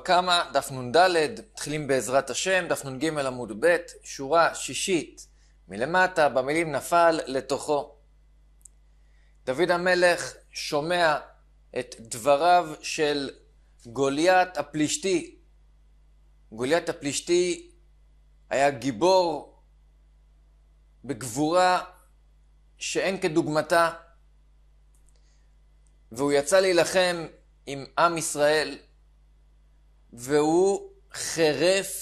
קמא, דף נ"ד, מתחילים בעזרת השם, דף נ"ג עמוד ב', שורה שישית מלמטה, במילים נפל לתוכו. דוד המלך שומע את דבריו של גוליית הפלישתי. גוליית הפלישתי היה גיבור בגבורה שאין כדוגמתה, והוא יצא להילחם עם עם ישראל. והוא חירף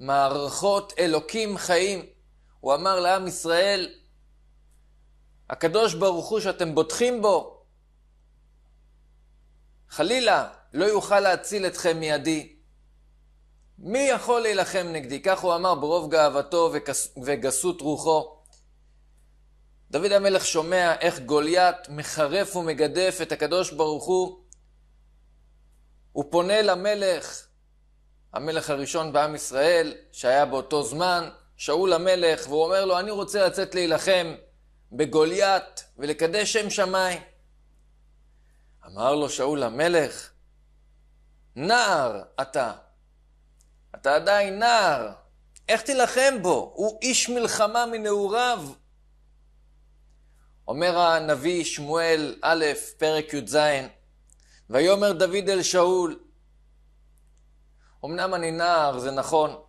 מערכות אלוקים חיים. הוא אמר לעם ישראל, הקדוש ברוך הוא שאתם בוטחים בו, חלילה לא יוכל להציל אתכם מידי. מי יכול להילחם נגדי? כך הוא אמר ברוב גאוותו וגסות רוחו. דוד המלך שומע איך גוליית מחרף ומגדף את הקדוש ברוך הוא הוא פונה למלך, המלך הראשון בעם ישראל, שהיה באותו זמן, שאול המלך, והוא אומר לו, אני רוצה לצאת להילחם בגוליית ולקדש שם שמיים. אמר לו שאול המלך, נער אתה, אתה עדיין נער, איך תילחם בו? הוא איש מלחמה מנעוריו. אומר הנביא שמואל א', פרק י"ז, ויאמר דוד אל שאול, אמנם אני נער, זה נכון,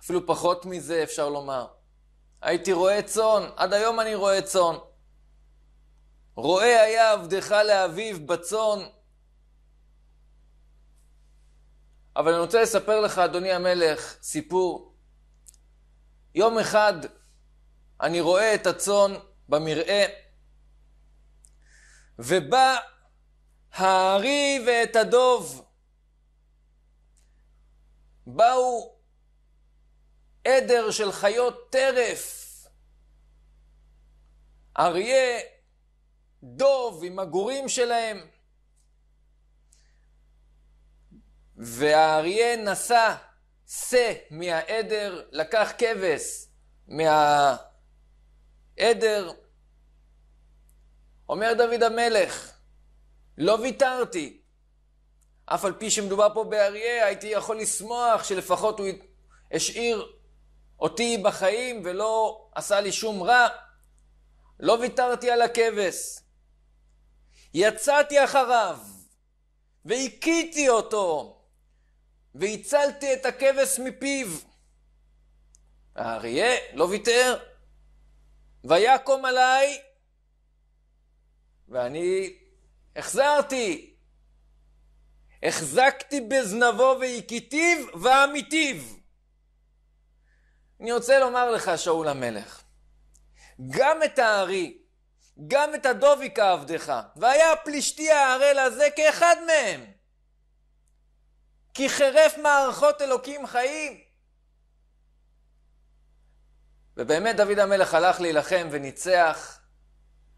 אפילו פחות מזה אפשר לומר. הייתי רועה צאן, עד היום אני רועה צאן. רועה היה עבדך לאביו בצאן. אבל אני רוצה לספר לך, אדוני המלך, סיפור. יום אחד אני רואה את הצאן במרעה, ובא הארי ואת הדוב. באו עדר של חיות טרף, אריה, דוב עם הגורים שלהם. והאריה נשא שא מהעדר, לקח כבש מהעדר. אומר דוד המלך, לא ויתרתי. אף על פי שמדובר פה באריה, הייתי יכול לשמוח שלפחות הוא השאיר אותי בחיים ולא עשה לי שום רע. לא ויתרתי על הכבש. יצאתי אחריו, והכיתי אותו, והצלתי את הכבש מפיו. האריה לא ויתר. ויקום עליי, ואני החזרתי. החזקתי בזנבו והכיתיו ואמיתיו. אני רוצה לומר לך, שאול המלך, גם את הארי, גם את הדוביק עבדך, והיה הפלישתי הערל הזה כאחד מהם. כי חרף מערכות אלוקים חיים. ובאמת דוד המלך הלך להילחם וניצח,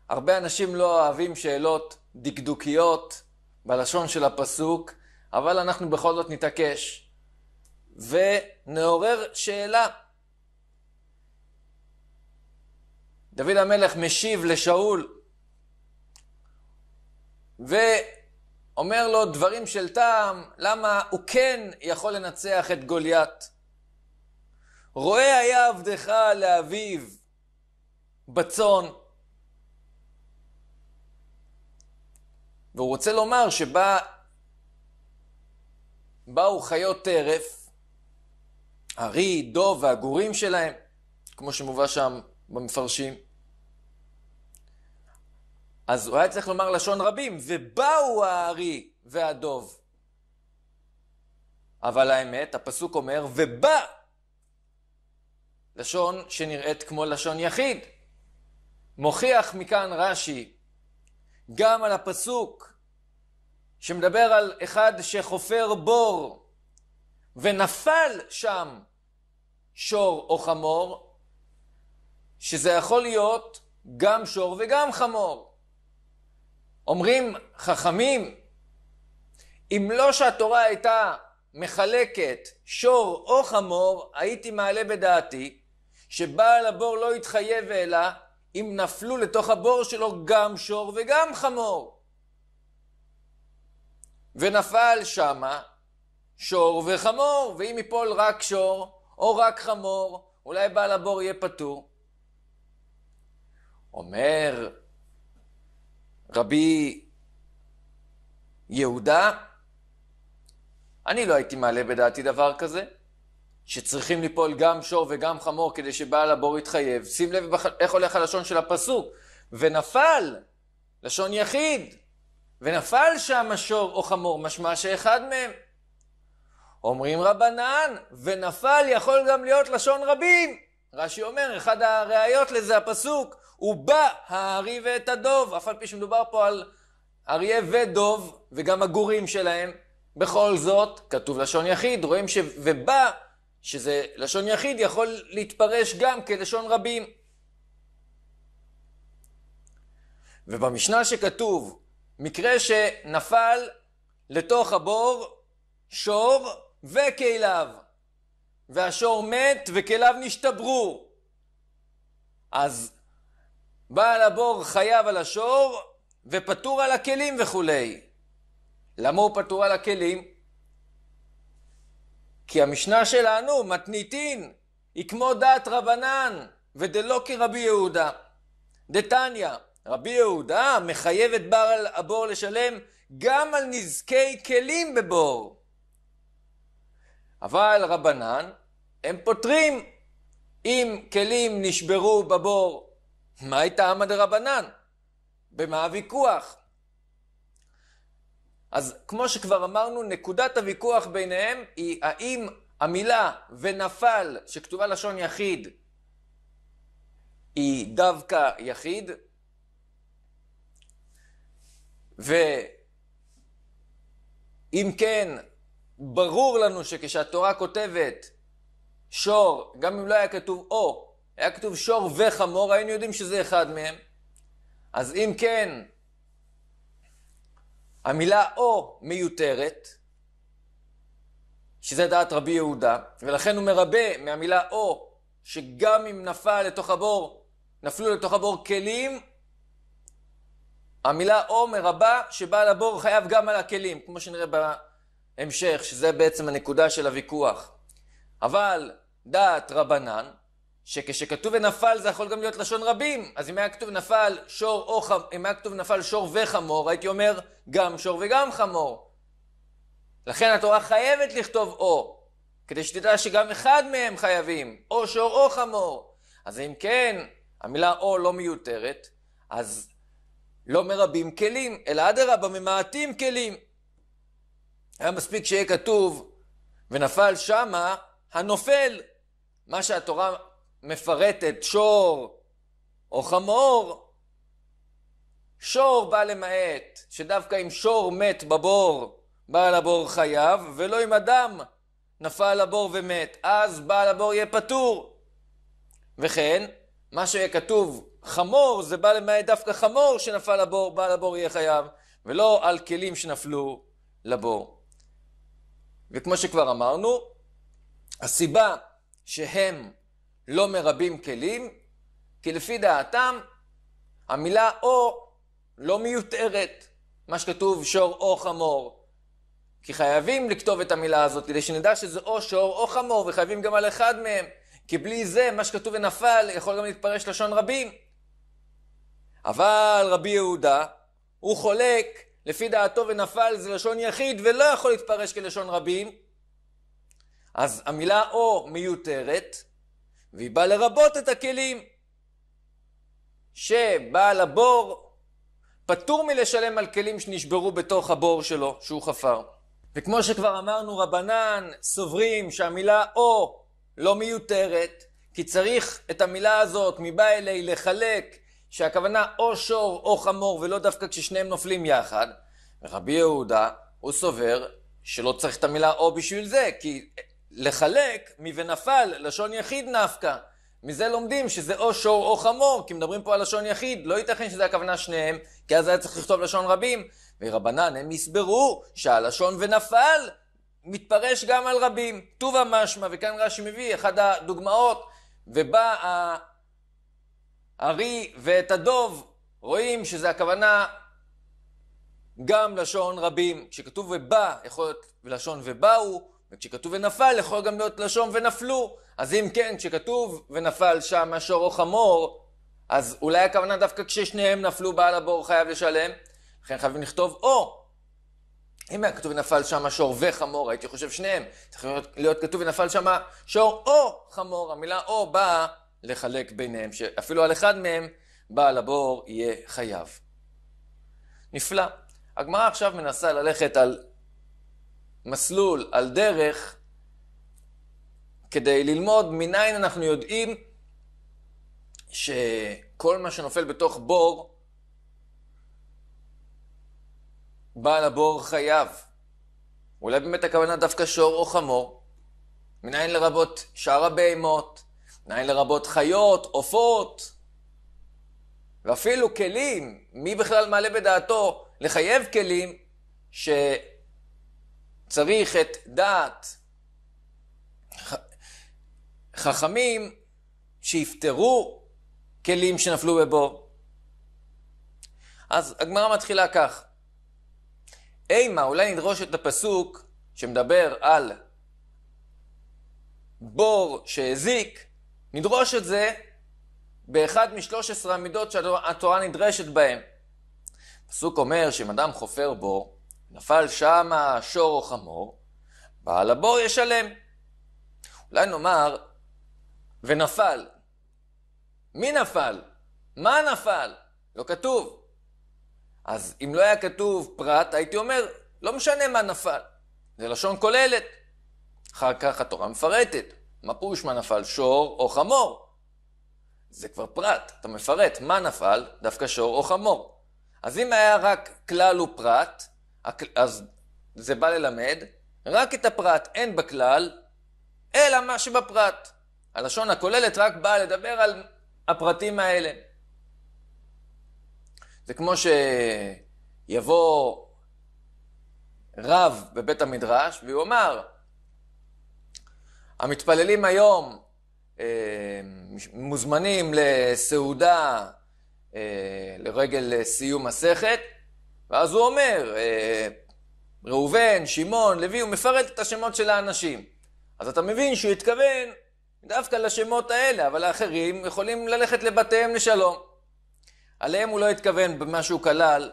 הרבה אנשים לא אוהבים שאלות דקדוקיות בלשון של הפסוק, אבל אנחנו בכל זאת נתעקש ונעורר שאלה. דוד המלך משיב לשאול ואומר לו דברים של טעם, למה הוא כן יכול לנצח את גוליית. רואה היה עבדך לאביו בצאן והוא רוצה לומר שבא באו חיות טרף, ארי, דוב והגורים שלהם, כמו שמובא שם במפרשים. אז הוא היה צריך לומר לשון רבים, ובאו הארי והדוב. אבל האמת, הפסוק אומר, ובא, לשון שנראית כמו לשון יחיד. מוכיח מכאן רש"י גם על הפסוק שמדבר על אחד שחופר בור ונפל שם שור או חמור, שזה יכול להיות גם שור וגם חמור. אומרים חכמים, אם לא שהתורה הייתה מחלקת שור או חמור, הייתי מעלה בדעתי שבעל הבור לא יתחייב אלא אם נפלו לתוך הבור שלו גם שור וגם חמור. ונפל שמה שור וחמור, ואם יפול רק שור או רק חמור, אולי בעל הבור יהיה פטור. אומר רבי יהודה, אני לא הייתי מעלה בדעתי דבר כזה. שצריכים ליפול גם שור וגם חמור כדי שבעל הבור יתחייב. שים לב איך הולך הלשון של הפסוק. ונפל, לשון יחיד, ונפל שם השור או חמור, משמע שאחד מהם. אומרים רבנן, ונפל יכול גם להיות לשון רבים. רש"י אומר, אחד הראיות לזה הפסוק, הוא בא הארי ואת הדוב, אף על פי שמדובר פה על אריה ודוב, וגם הגורים שלהם. בכל זאת, כתוב לשון יחיד, רואים ש... ובא שזה לשון יחיד יכול להתפרש גם כלשון רבים. ובמשנה שכתוב, מקרה שנפל לתוך הבור שור וכליו, והשור מת וכליו נשתברו. אז בעל הבור חייב על השור ופטור על הכלים וכולי. למה הוא פטור על הכלים? כי המשנה שלנו, מתניתין, היא כמו דעת רבנן, ודלא כרבי יהודה. דתניא, רבי יהודה מחייב את בעל הבור לשלם גם על נזקי כלים בבור. אבל רבנן, הם פותרים אם כלים נשברו בבור. מה הייתה עמד רבנן? במה הוויכוח? אז כמו שכבר אמרנו, נקודת הוויכוח ביניהם היא האם המילה ונפל שכתובה לשון יחיד היא דווקא יחיד, ואם כן, ברור לנו שכשהתורה כותבת שור, גם אם לא היה כתוב או, היה כתוב שור וחמור, היינו יודעים שזה אחד מהם. אז אם כן, המילה או מיותרת, שזה דעת רבי יהודה, ולכן הוא מרבה מהמילה או, שגם אם נפל לתוך הבור, נפלו לתוך הבור כלים, המילה או מרבה שבעל הבור חייב גם על הכלים, כמו שנראה בהמשך, שזה בעצם הנקודה של הוויכוח. אבל דעת רבנן, שכשכתוב ונפל זה יכול גם להיות לשון רבים, אז אם היה כתוב נפל שור, או חמ... אם היה כתוב נפל שור וחמור, הייתי אומר גם שור וגם חמור. לכן התורה חייבת לכתוב או, כדי שתדע שגם אחד מהם חייבים, או שור או חמור. אז אם כן, המילה או לא מיותרת, אז לא מרבים כלים, אלא אדרבה ממעטים כלים. היה מספיק שיהיה כתוב, ונפל שמה הנופל. מה שהתורה מפרטת שור או חמור, שור בא למעט, שדווקא אם שור מת בבור, בעל הבור חייב, ולא אם אדם נפל לבור ומת, אז בעל הבור יהיה פטור. וכן, מה שיהיה כתוב חמור, זה בא למעט דווקא חמור שנפל לבור, בעל הבור יהיה חייב, ולא על כלים שנפלו לבור. וכמו שכבר אמרנו, הסיבה שהם לא מרבים כלים, כי לפי דעתם המילה או לא מיותרת, מה שכתוב שור או חמור. כי חייבים לכתוב את המילה הזאת, כדי שנדע שזה או שור או חמור, וחייבים גם על אחד מהם. כי בלי זה, מה שכתוב ונפל, יכול גם להתפרש לשון רבים. אבל רבי יהודה, הוא חולק, לפי דעתו ונפל זה לשון יחיד, ולא יכול להתפרש כלשון רבים. אז המילה או מיותרת, והיא באה לרבות את הכלים. שבעל הבור פטור מלשלם על כלים שנשברו בתוך הבור שלו, שהוא חפר. וכמו שכבר אמרנו, רבנן סוברים שהמילה או לא מיותרת, כי צריך את המילה הזאת מבא אלי לחלק, שהכוונה או שור או חמור, ולא דווקא כששניהם נופלים יחד. רבי יהודה, הוא סובר שלא צריך את המילה או בשביל זה, כי לחלק מ"ונפל" לשון יחיד נפקא. מזה לומדים שזה או שור או חמור, כי מדברים פה על לשון יחיד, לא ייתכן שזה הכוונה שניהם, כי אז היה צריך לכתוב לשון רבים. ורבנן הם יסברו שהלשון ונפל מתפרש גם על רבים. טובה משמע, וכאן רש"י מביא, אחת הדוגמאות, ובא הארי ואת הדוב, רואים שזה הכוונה גם לשון רבים. כשכתוב ובא, יכול להיות לשון ובאו, וכשכתוב ונפל יכול גם להיות לשון ונפלו. אז אם כן, כשכתוב ונפל שם השור או חמור, אז אולי הכוונה דווקא כששניהם נפלו בעל הבור חייב לשלם. לכן חייבים לכתוב או. אם היה כתוב ונפל שם שור וחמור, הייתי חושב שניהם. צריך להיות, להיות כתוב ונפל שם שור או חמור. המילה או באה לחלק ביניהם, שאפילו על אחד מהם בעל הבור יהיה חייב. נפלא. הגמרא עכשיו מנסה ללכת על מסלול, על דרך, כדי ללמוד מניין אנחנו יודעים שכל מה שנופל בתוך בור, בעל הבור חייב. אולי באמת הכוונה דווקא שור או חמור. מניין לרבות שאר הבהמות, מניין לרבות חיות, עופות, ואפילו כלים. מי בכלל מעלה בדעתו לחייב כלים ש... צריך את דעת חכמים שיפטרו כלים שנפלו בבור. אז הגמרא מתחילה כך. אימה, אולי נדרוש את הפסוק שמדבר על בור שהזיק, נדרוש את זה באחד משלוש עשרה המידות שהתורה נדרשת בהם. הפסוק אומר שאם אדם חופר בור, נפל שם שור או חמור, בעל הבור ישלם. אולי נאמר, ונפל. מי נפל? מה נפל? לא כתוב. אז אם לא היה כתוב פרט, הייתי אומר, לא משנה מה נפל. זה לשון כוללת. אחר כך התורה מפרטת. מה פירוש מה נפל? שור או חמור. זה כבר פרט, אתה מפרט מה נפל, דווקא שור או חמור. אז אם היה רק כלל ופרט, אז זה בא ללמד רק את הפרט, אין בכלל, אלא מה שבפרט. הלשון הכוללת רק באה לדבר על הפרטים האלה. זה כמו שיבוא רב בבית המדרש והוא אמר, המתפללים היום אה, מוזמנים לסעודה אה, לרגל סיום מסכת, ואז הוא אומר, אה, ראובן, שמעון, לוי, הוא מפרט את השמות של האנשים. אז אתה מבין שהוא התכוון דווקא לשמות האלה, אבל האחרים יכולים ללכת לבתיהם לשלום. עליהם הוא לא התכוון במה שהוא כלל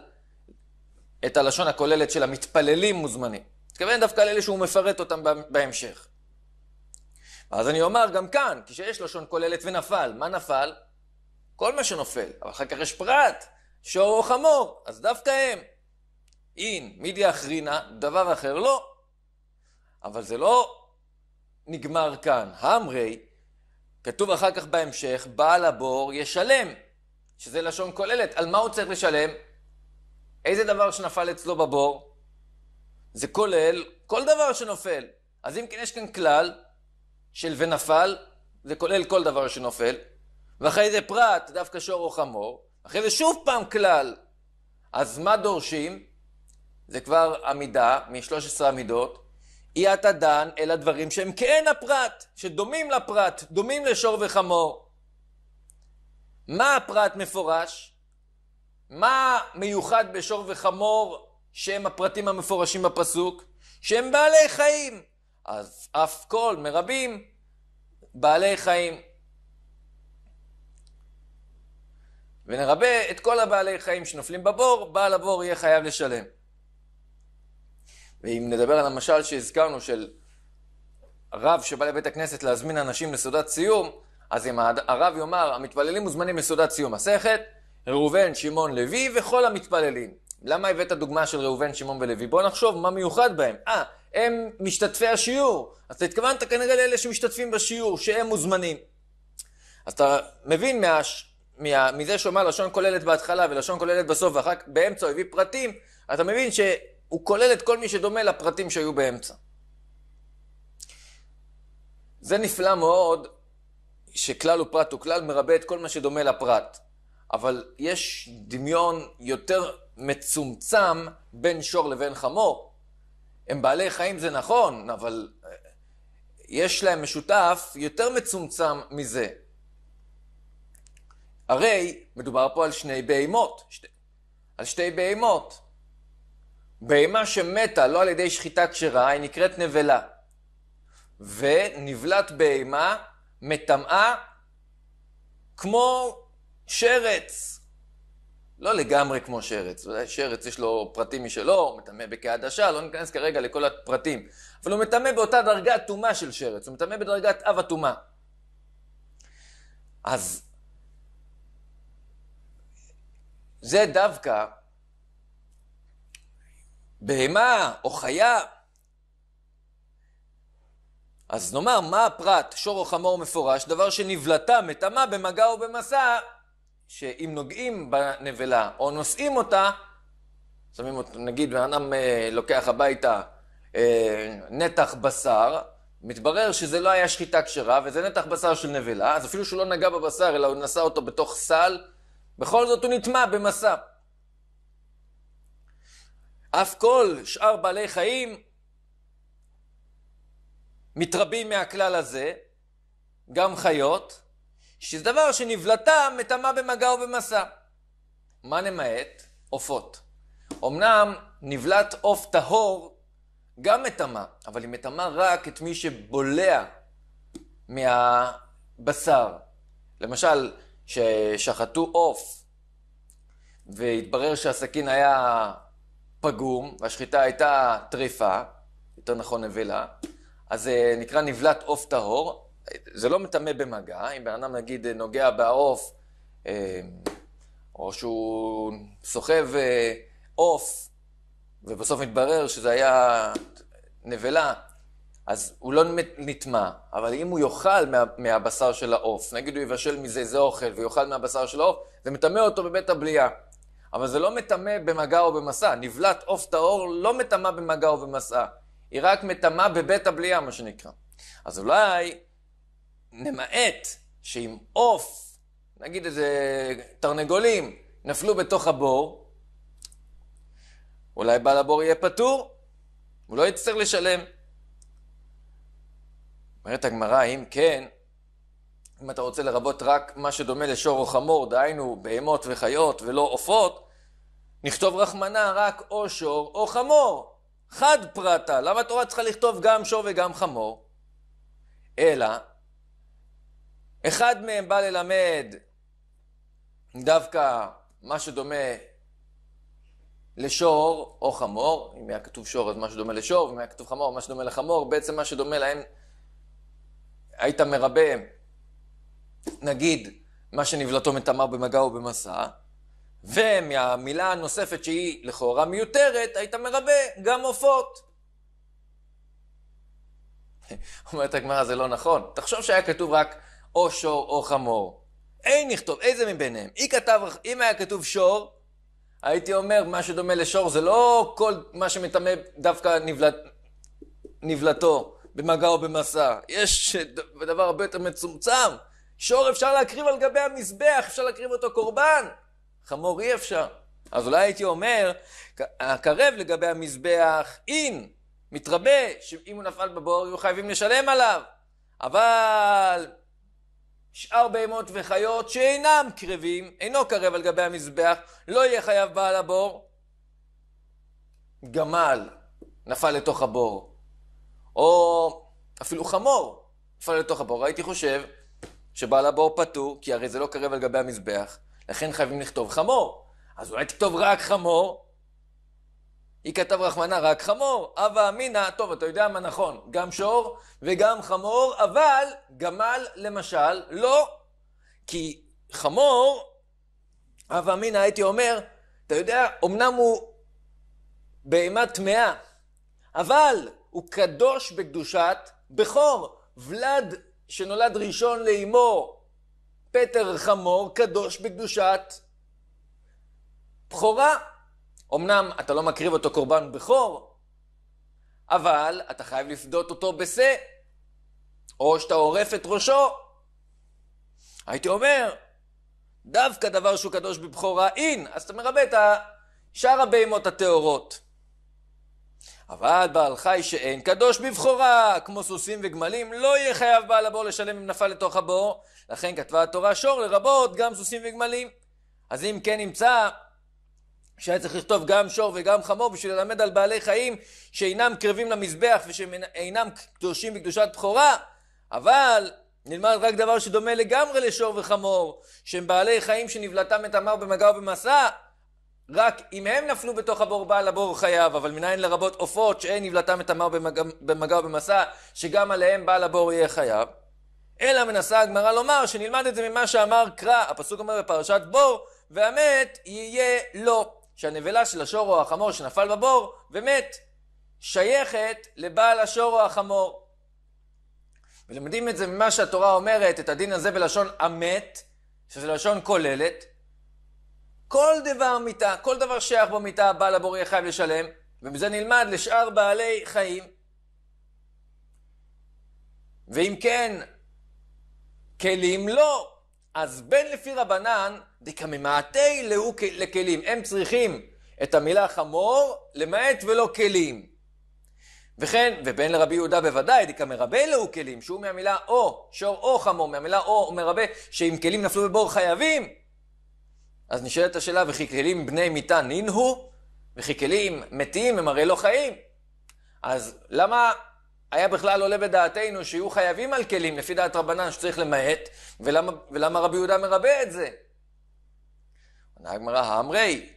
את הלשון הכוללת של המתפללים מוזמנים. התכוון דווקא לאלה שהוא מפרט אותם בהמשך. אז אני אומר גם כאן, כשיש לשון כוללת ונפל, מה נפל? כל מה שנופל, אבל אחר כך יש פרט, שור או חמור, אז דווקא הם. אין, מידיה אחרינה, דבר אחר לא. אבל זה לא נגמר כאן. המרי, כתוב אחר כך בהמשך, בעל הבור ישלם, שזה לשון כוללת. על מה הוא צריך לשלם? איזה דבר שנפל אצלו בבור? זה כולל כל דבר שנופל. אז אם כן, יש כאן כלל של ונפל, זה כולל כל דבר שנופל, ואחרי זה פרט, דווקא שור או חמור, אחרי זה שוב פעם כלל. אז מה דורשים? זה כבר עמידה מ-13 עמידות, אי אתה דן אל הדברים שהם כעין הפרט, שדומים לפרט, דומים לשור וחמור. מה הפרט מפורש? מה מיוחד בשור וחמור שהם הפרטים המפורשים בפסוק? שהם בעלי חיים. אז אף כל מרבים בעלי חיים. ונרבה את כל הבעלי חיים שנופלים בבור, בעל הבור יהיה חייב לשלם. ואם נדבר על המשל שהזכרנו של רב שבא לבית הכנסת להזמין אנשים לסעודת סיום, אז אם הרב יאמר, המתפללים מוזמנים לסעודת סיום מסכת, ראובן, שמעון, לוי וכל המתפללים. למה הבאת דוגמה של ראובן, שמעון ולוי? בואו נחשוב מה מיוחד בהם. אה, הם משתתפי השיעור. אז אתה התכוונת כנראה לאלה שמשתתפים בשיעור, שהם מוזמנים. אז אתה מבין מה, מה, מזה שאומר לשון כוללת בהתחלה ולשון כוללת בסוף, ואחר כך באמצע הוא הביא פרטים, אתה מבין ש... הוא כולל את כל מי שדומה לפרטים שהיו באמצע. זה נפלא מאוד, שכלל ופרט הוא כלל מרבה את כל מה שדומה לפרט. אבל יש דמיון יותר מצומצם בין שור לבין חמור. הם בעלי חיים זה נכון, אבל אה, יש להם משותף יותר מצומצם מזה. הרי מדובר פה על שני בהימות, שתי, על שתי בהימות. בהמה שמתה לא על ידי שחיטה כשרה, היא נקראת נבלה. ונבלת בהמה מטמאה כמו שרץ. לא לגמרי כמו שרץ, שרץ יש לו פרטים משלו, הוא מטמא בכעדשה, לא ניכנס כרגע לכל הפרטים. אבל הוא מטמא באותה דרגת טומאה של שרץ, הוא מטמא בדרגת אב הטומאה. אז זה דווקא בהמה או חיה. אז נאמר, מה הפרט, שור או חמור מפורש, דבר שנבלתה, מטמא במגע או במסע, שאם נוגעים בנבלה או נושאים אותה, שמים אותה, נגיד, בן אדם אה, לוקח הביתה אה, נתח בשר, מתברר שזה לא היה שחיטה כשרה, וזה נתח בשר של נבלה, אז אפילו שהוא לא נגע בבשר, אלא הוא נשא אותו בתוך סל, בכל זאת הוא נטמא במסע. אף כל שאר בעלי חיים מתרבים מהכלל הזה, גם חיות, שזה דבר שנבלתה מטמא במגע ובמסע. מה נמעט? עופות. אמנם נבלת עוף טהור גם מטמא, אבל היא מטמא רק את מי שבולע מהבשר. למשל, ששחטו עוף והתברר שהסכין היה פגום, והשחיטה הייתה טריפה, יותר נכון נבלה, אז זה אה, נקרא נבלת עוף טהור, זה לא מטמא במגע, אם בן אדם נגיד נוגע בעוף, אה, או שהוא סוחב אה, עוף, ובסוף מתברר שזה היה נבלה, אז הוא לא נטמע, אבל אם הוא יאכל מה, מהבשר של העוף, נגיד הוא יבשל מזה איזה אוכל ויאכל מהבשר של העוף, זה מטמא אותו בבית הבלייה. אבל זה לא מטמא במגע או במסע. נבלת עוף טהור לא מטמא במגע או במסע, היא רק מטמא בבית הבליעה, מה שנקרא. אז אולי נמעט שאם עוף, נגיד איזה תרנגולים, נפלו בתוך הבור, אולי בעל הבור יהיה פטור, הוא לא יצטרך לשלם. אומרת הגמרא, אם כן, אם אתה רוצה לרבות רק מה שדומה לשור או חמור, דהיינו בהמות וחיות ולא עופות, נכתוב רחמנה רק או שור או חמור. חד פרטה, למה התורה צריכה לכתוב גם שור וגם חמור? אלא, אחד מהם בא ללמד דווקא מה שדומה לשור או חמור, אם היה כתוב שור אז מה שדומה לשור, אם היה כתוב חמור מה שדומה לחמור, בעצם מה שדומה להם היית מרבה נגיד מה שנבלתו מטמא במגע או במסע, ומהמילה הנוספת שהיא לכאורה מיותרת, היית מרבה גם עופות. אומרת הגמרא, זה לא נכון. תחשוב שהיה כתוב רק או שור או חמור. אין נכתוב, איזה מביניהם. אי כתב, אם היה כתוב שור, הייתי אומר, מה שדומה לשור זה לא כל מה שמטמא דווקא נבלת, נבלתו במגע או במסע. יש דבר הרבה יותר מצומצם. שור אפשר להקריב על גבי המזבח, אפשר להקריב אותו קורבן. חמור אי אפשר. אז אולי הייתי אומר, הקרב לגבי המזבח, אין, מתרבה, שאם הוא נפל בבור יהיו חייבים לשלם עליו. אבל שאר בהמות וחיות שאינם קרבים, אינו קרב על גבי המזבח, לא יהיה חייב בעל הבור. גמל נפל לתוך הבור, או אפילו חמור נפל לתוך הבור. הייתי חושב שבעל הבור פטור, כי הרי זה לא קרב על גבי המזבח, לכן חייבים לכתוב חמור. אז אולי תכתוב רק חמור. היא כתב רחמנה רק חמור, הווה אמינא, טוב, אתה יודע מה נכון, גם שור וגם חמור, אבל גמל למשל לא. כי חמור, הווה אמינא הייתי אומר, אתה יודע, אמנם הוא בהמה טמאה, אבל הוא קדוש בקדושת בכור. ולד שנולד ראשון לאמו, פטר חמור, קדוש בקדושת בכורה. אמנם אתה לא מקריב אותו קורבן בכור, אבל אתה חייב לפדות אותו בשה, או שאתה עורף את ראשו. הייתי אומר, דווקא דבר שהוא קדוש בבכורה אין, אז אתה מרבה את שאר הבהמות הטהורות. אבל בעל חי שאין קדוש בבחורה, כמו סוסים וגמלים, לא יהיה חייב בעל הבור לשלם אם נפל לתוך הבור. לכן כתבה התורה שור לרבות גם סוסים וגמלים. אז אם כן נמצא שהיה צריך לכתוב גם שור וגם חמור בשביל ללמד על בעלי חיים שאינם קרבים למזבח ושאינם קדושים בקדושת בכורה, אבל נלמד רק דבר שדומה לגמרי לשור וחמור, שהם בעלי חיים שנבלתם מטמא במגע ובמסע, רק אם הם נפלו בתוך הבור בעל הבור חייב, אבל מניין לרבות עופות שאין נבלתם את המר במגע ובמסע, שגם עליהם בעל הבור יהיה חייב. אלא מנסה הגמרא לומר שנלמד את זה ממה שאמר קרא, הפסוק אומר בפרשת בור, והמת יהיה לו, שהנבלה של השור או החמור שנפל בבור ומת, שייכת לבעל השור או החמור. ולמדים את זה ממה שהתורה אומרת, את הדין הזה בלשון המת, שזה לשון כוללת, כל דבר מיטה, כל דבר שייך במיטה, בעל הבור יהיה חייב לשלם, ומזה נלמד לשאר בעלי חיים. ואם כן, כלים לא, אז בין לפי רבנן, דקממעטי לאו לכלים. הם צריכים את המילה חמור, למעט ולא כלים. וכן, ובין לרבי יהודה בוודאי, דיקא מרבה לאו כלים, שהוא מהמילה או, שור או חמור, מהמילה או מרבה, שאם כלים נפלו בבור חייבים, אז נשאלת השאלה, וכי כלים בני מיתה נינהו? וכי כלים מתים הם הרי לא חיים. אז למה היה בכלל עולה בדעתנו שיהיו חייבים על כלים, לפי דעת רבנן שצריך למעט, ולמה, ולמה רבי יהודה מרבה את זה? עונה הגמרא, האמרי,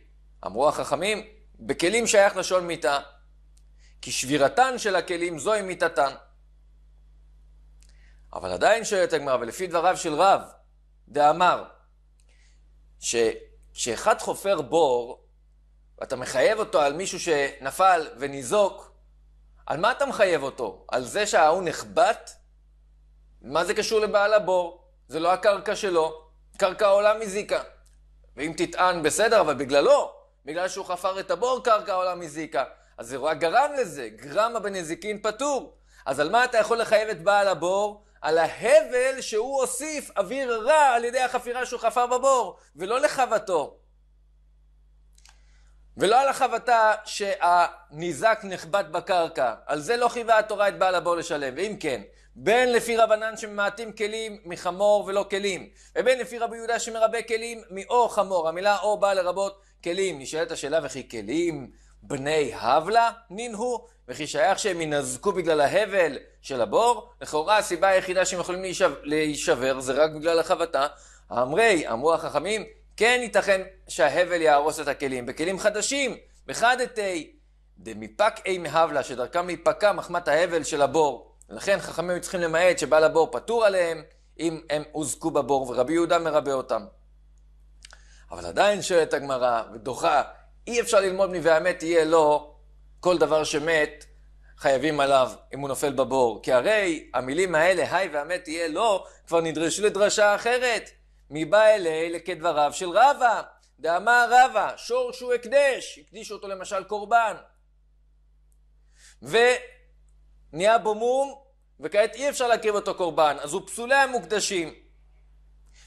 אמרו החכמים, בכלים שייך לשון מיתה, כי שבירתן של הכלים זוהי מיתתן. אבל עדיין שואלת הגמרא, ולפי דבריו של רב, דאמר, שכשאחד חופר בור, ואתה מחייב אותו על מישהו שנפל וניזוק, על מה אתה מחייב אותו? על זה שההוא נחבט? מה זה קשור לבעל הבור? זה לא הקרקע שלו, קרקע עולה מזיקה. ואם תטען, בסדר, אבל בגללו, בגלל שהוא חפר את הבור, קרקע עולה מזיקה. אז זה רק גרם לזה, גרמה בנזיקין פטור. אז על מה אתה יכול לחייב את בעל הבור? על ההבל שהוא הוסיף אוויר רע על ידי החפירה שהוא חפר בבור, ולא לחבטו. ולא על החבטה שהניזק נחבט בקרקע, על זה לא חייבה התורה את בעל הבור לשלם, ואם כן, בין לפי רבנן שממעטים כלים מחמור ולא כלים, ובין לפי רבי יהודה שמרבה כלים מאו חמור, המילה או באה לרבות כלים. נשאלת השאלה וכי כלים בני הבלה נינהו, וכי שייך שהם ינזקו בגלל ההבל של הבור, לכאורה הסיבה היחידה שהם יכולים להישבר זה רק בגלל החבטה. אמרי, אמרו החכמים, כן ייתכן שההבל יהרוס את הכלים בכלים חדשים, בחדתי, דמיפק אי מהבלה, שדרכם להיפקע מחמת ההבל של הבור. לכן חכמים צריכים למעט שבעל הבור פטור עליהם, אם הם הוזקו בבור, ורבי יהודה מרבה אותם. אבל עדיין שואלת הגמרא, ודוחה אי אפשר ללמוד מ"והמת יהיה לו" לא, כל דבר שמת חייבים עליו אם הוא נופל בבור. כי הרי המילים האלה, היי והמת יהיה לו, לא, כבר נדרשו לדרשה אחרת. מי מבא אלי כדבריו של רבא. דאמר רבא, שור שהוא הקדש, הקדיש אותו למשל קורבן. ונהיה בו מום, וכעת אי אפשר להקריב אותו קורבן, אז הוא פסולי המוקדשים.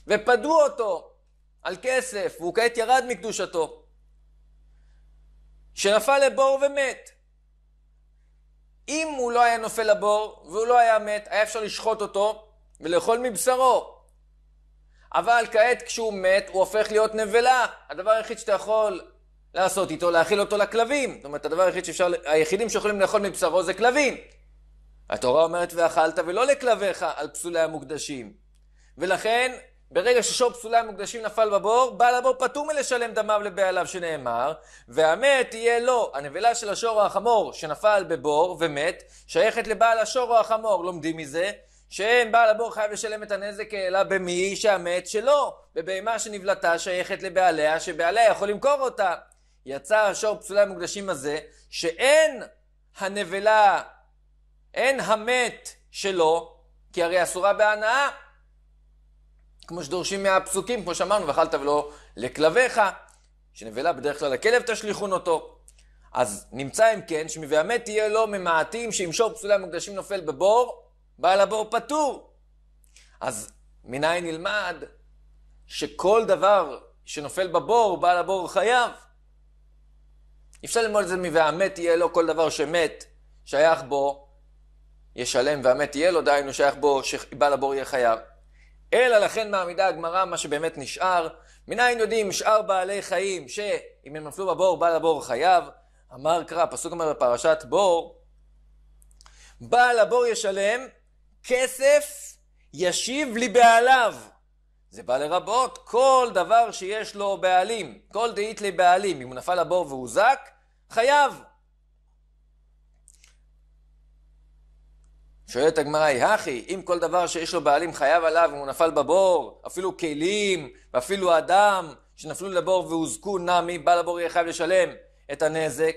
ופדו אותו על כסף, והוא כעת ירד מקדושתו. שנפל לבור ומת. אם הוא לא היה נופל לבור והוא לא היה מת, היה אפשר לשחוט אותו ולאכול מבשרו. אבל כעת כשהוא מת, הוא הופך להיות נבלה. הדבר היחיד שאתה יכול לעשות איתו, להאכיל אותו לכלבים. זאת אומרת, הדבר היחיד שאפשר, היחידים שיכולים לאכול מבשרו זה כלבים. התורה אומרת ואכלת ולא לכלביך על פסולי המוקדשים. ולכן ברגע ששור פסולי המוקדשים נפל בבור, בעל הבור פטור מלשלם דמיו לבעליו שנאמר, והמת יהיה לו. הנבלה של השור או החמור שנפל בבור ומת, שייכת לבעל השור או החמור. לומדים מזה שאין בעל הבור חייב לשלם את הנזק אלא במי שהמת שלו. בבהמה שנבלתה שייכת לבעליה, שבעליה יכול למכור אותה. יצא השור פסולי המוקדשים הזה, שאין הנבלה, אין המת שלו, כי הרי אסורה בהנאה. כמו שדורשים מהפסוקים, כמו שאמרנו, ואכלת ולא לכלביך, שנבלה בדרך כלל לכלב תשליכון אותו. אז נמצא אם כן, שמבעמת תהיה לו ממעטים שימשור פסולי המוקדשים נופל בבור, בעל הבור פטור. אז מניין נלמד שכל דבר שנופל בבור, בעל הבור חייב. אפשר ללמוד את זה מ"והמת יהיה לו" כל דבר שמת, שייך בו, ישלם והמת יהיה לו, דהיינו שייך בו, שבעל הבור יהיה חייב. אלא לכן מעמידה הגמרא מה שבאמת נשאר. מניין יודעים שאר בעלי חיים שאם הם נפלו בבור, בעל הבור חייב. אמר קרא, הפסוק אומר בפרשת בור, בעל הבור ישלם כסף ישיב לבעליו. זה בא לרבות כל דבר שיש לו בעלים, כל דעית לבעלים. אם הוא נפל לבור והוזק, חייב. שואלת הגמרא, יחי, אם כל דבר שיש לו בעלים חייב עליו, אם הוא נפל בבור, אפילו כלים, ואפילו אדם שנפלו לבור והוזקו נמי, בעל הבור יהיה חייב לשלם את הנזק,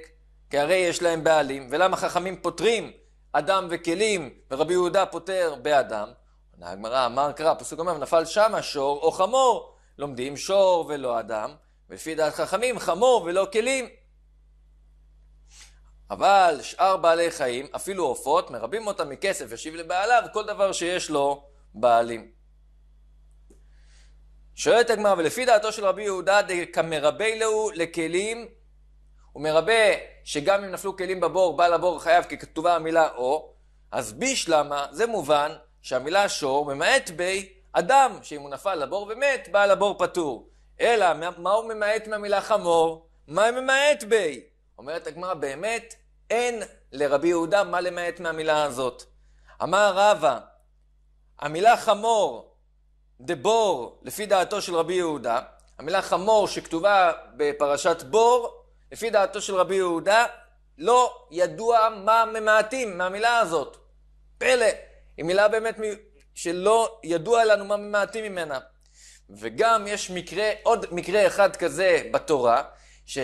כי הרי יש להם בעלים, ולמה חכמים פותרים אדם וכלים, ורבי יהודה פותר באדם? עונה הגמרא, אמר קרא, הפסוק אומר, נפל שם שור או חמור, לומדים שור ולא אדם, ולפי דעת חכמים חמור ולא כלים. אבל שאר בעלי חיים, אפילו עופות, מרבים אותם מכסף, ישיב לבעליו כל דבר שיש לו בעלים. שואלת הגמרא, ולפי דעתו של רבי יהודה, כמרבה לו לכלים, הוא מרבה שגם אם נפלו כלים בבור, בעל הבור חייב, כי כתובה המילה או, אז ביש למה, זה מובן שהמילה שור, ממעט בי, אדם, שאם הוא נפל לבור ומת, בעל הבור פטור. אלא, מה הוא ממעט מהמילה חמור? מה הוא ממעט בי? אומרת הגמרא, באמת, אין לרבי יהודה מה למעט מהמילה הזאת. אמר רבא, המילה חמור, דבור, לפי דעתו של רבי יהודה, המילה חמור שכתובה בפרשת בור, לפי דעתו של רבי יהודה, לא ידוע מה ממעטים מהמילה הזאת. פלא, היא מילה באמת מ... שלא ידוע לנו מה ממעטים ממנה. וגם יש מקרה, עוד מקרה אחד כזה בתורה, שב...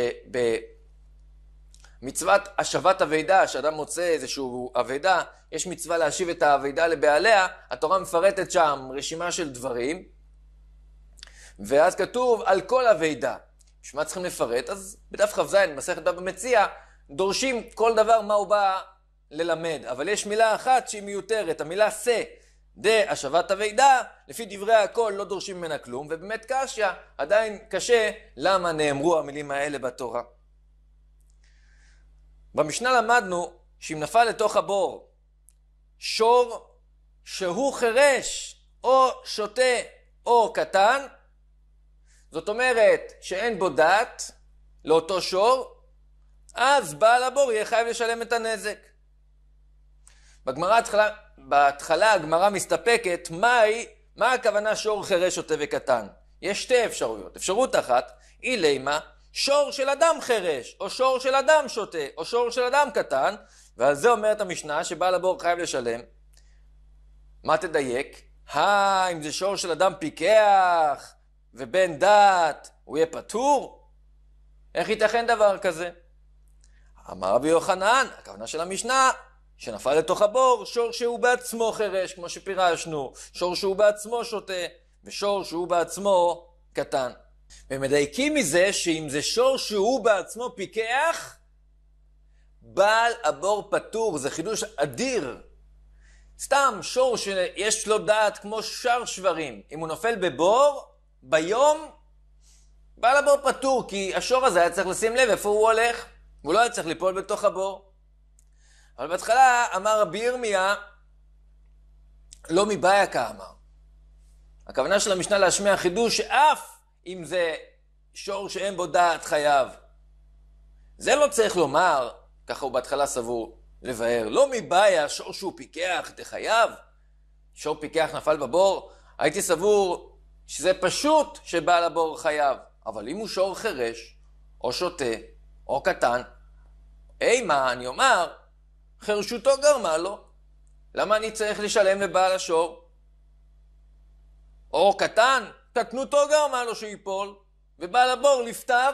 מצוות השבת אבידה, שאדם מוצא איזשהו אבידה, יש מצווה להשיב את האבידה לבעליה, התורה מפרטת שם רשימה של דברים, ואז כתוב על כל אבידה. בשביל מה צריכים לפרט? אז בדף כ"ז, מסכת בבא מציע, דורשים כל דבר מה הוא בא ללמד, אבל יש מילה אחת שהיא מיותרת, המילה דה השבת אבידה, לפי דברי הכל לא דורשים ממנה כלום, ובאמת קשיא, עדיין קשה למה נאמרו המילים האלה בתורה. במשנה למדנו שאם נפל לתוך הבור שור שהוא חירש או שוטה או קטן, זאת אומרת שאין בו דת לאותו שור, אז בעל הבור יהיה חייב לשלם את הנזק. בגמרא התחלה, בהתחלה הגמרא מסתפקת מהי, מה הכוונה שור חירש שוטה וקטן. יש שתי אפשרויות. אפשרות אחת היא לימה, שור של אדם חרש, או שור של אדם שותה, או שור של אדם קטן, ועל זה אומרת המשנה שבעל הבור חייב לשלם. מה תדייק? אה, אם זה שור של אדם פיקח ובן דת, הוא יהיה פטור? איך ייתכן דבר כזה? אמר רבי יוחנן, הכוונה של המשנה, שנפל לתוך הבור, שור שהוא בעצמו חרש, כמו שפירשנו, שור שהוא בעצמו שותה, ושור שהוא בעצמו קטן. ומדייקים מזה שאם זה שור שהוא בעצמו פיקח, בעל הבור פטור, זה חידוש אדיר. סתם שור שיש לו דעת כמו שאר שברים, אם הוא נופל בבור, ביום, בעל הבור פטור, כי השור הזה היה צריך לשים לב איפה הוא הולך, הוא לא היה צריך ליפול בתוך הבור. אבל בהתחלה אמר רבי ירמיה, לא מבעיה כאמר. הכוונה של המשנה להשמיע חידוש שאף אם זה שור שאין בו דעת חייו. זה לא צריך לומר, ככה הוא בהתחלה סבור, לבאר, לא מבעיה שור שהוא פיקח דחייו, שור פיקח נפל בבור, הייתי סבור שזה פשוט שבעל הבור חייב, אבל אם הוא שור חירש, או שוטה, או קטן, אימה, אני אומר, חירשותו גרמה לו, למה אני צריך לשלם לבעל השור? או קטן, קטנותו גרמה לו שייפול, ובעל הבור נפטר,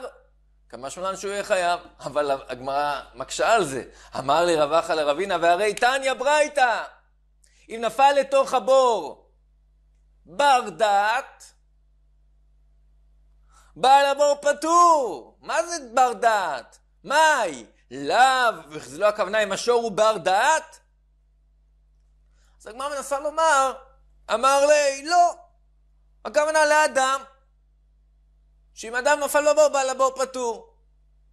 כמה שמונן שהוא יהיה חייב. אבל הגמרא מקשה על זה. אמר לי רב אחא לרבינה, והרי תניא ברייתא, אם נפל לתוך הבור בר דעת, בעל הבור פטור. מה זה בר דעת? מאי? לאו, וזה לא הכוונה אם השור הוא בר דעת? אז הגמרא מנסה לומר, אמר לי, לא, הכוונה לאדם, שאם אדם נופל בבור, בעל הבור פטור.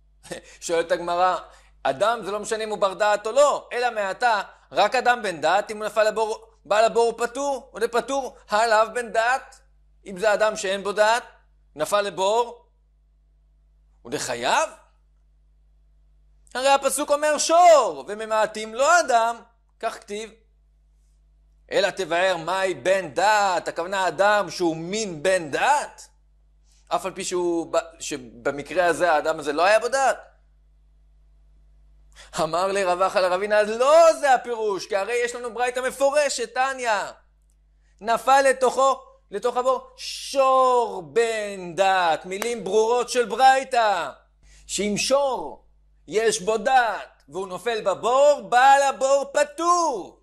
שואלת הגמרא, אדם זה לא משנה אם הוא בר דעת או לא, אלא מעתה, רק אדם בן דעת, אם הוא נפל לבור, בעל הבור הוא פטור, הוא פטור עליו בן דעת. אם זה אדם שאין בו דעת, נפל לבור, הוא חייב? הרי הפסוק אומר שור, וממעטים לא אדם, כך כתיב. אלא תבהר מהי בן דעת, הכוונה אדם שהוא מין בן דעת, אף על פי שהוא, שבמקרה הזה האדם הזה לא היה בו דעת. אמר לי רווח על הרבינה, אז לא זה הפירוש, כי הרי יש לנו ברייתא מפורשת, טניה. נפל לתוכו, לתוך הבור, שור בן דעת, מילים ברורות של ברייתא. שאם שור יש בו דעת והוא נופל בבור, בעל הבור פטור.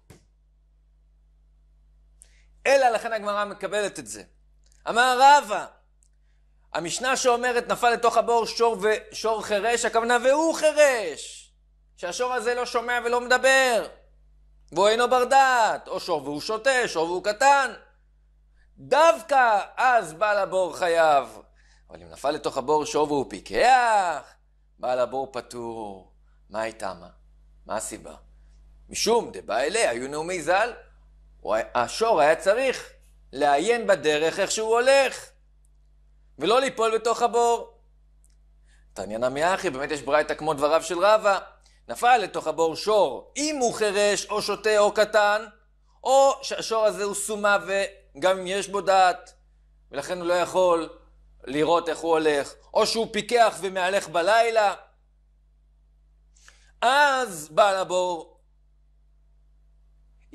אלא לכן הגמרא מקבלת את זה. אמר רבא, המשנה שאומרת נפל לתוך הבור שור, ו... שור חירש, הכוונה והוא חירש. שהשור הזה לא שומע ולא מדבר, והוא אינו בר דעת, או שור והוא שותה, שור והוא קטן. דווקא אז בעל הבור חייב. אבל אם נפל לתוך הבור שור והוא פיקח, בעל הבור פטור. מה הייתה מה? מה הסיבה? משום דבא אליה, היו נאומי ז"ל, השור היה צריך לעיין בדרך איך שהוא הולך, ולא ליפול בתוך הבור. תעניין עמי אחי, באמת יש ברייתא כמו דבריו של רבא. נפל לתוך הבור שור, אם הוא חירש או שוטה או קטן, או שהשור הזה הוא סומה וגם אם יש בו דעת, ולכן הוא לא יכול לראות איך הוא הולך, או שהוא פיקח ומהלך בלילה. אז בעל הבור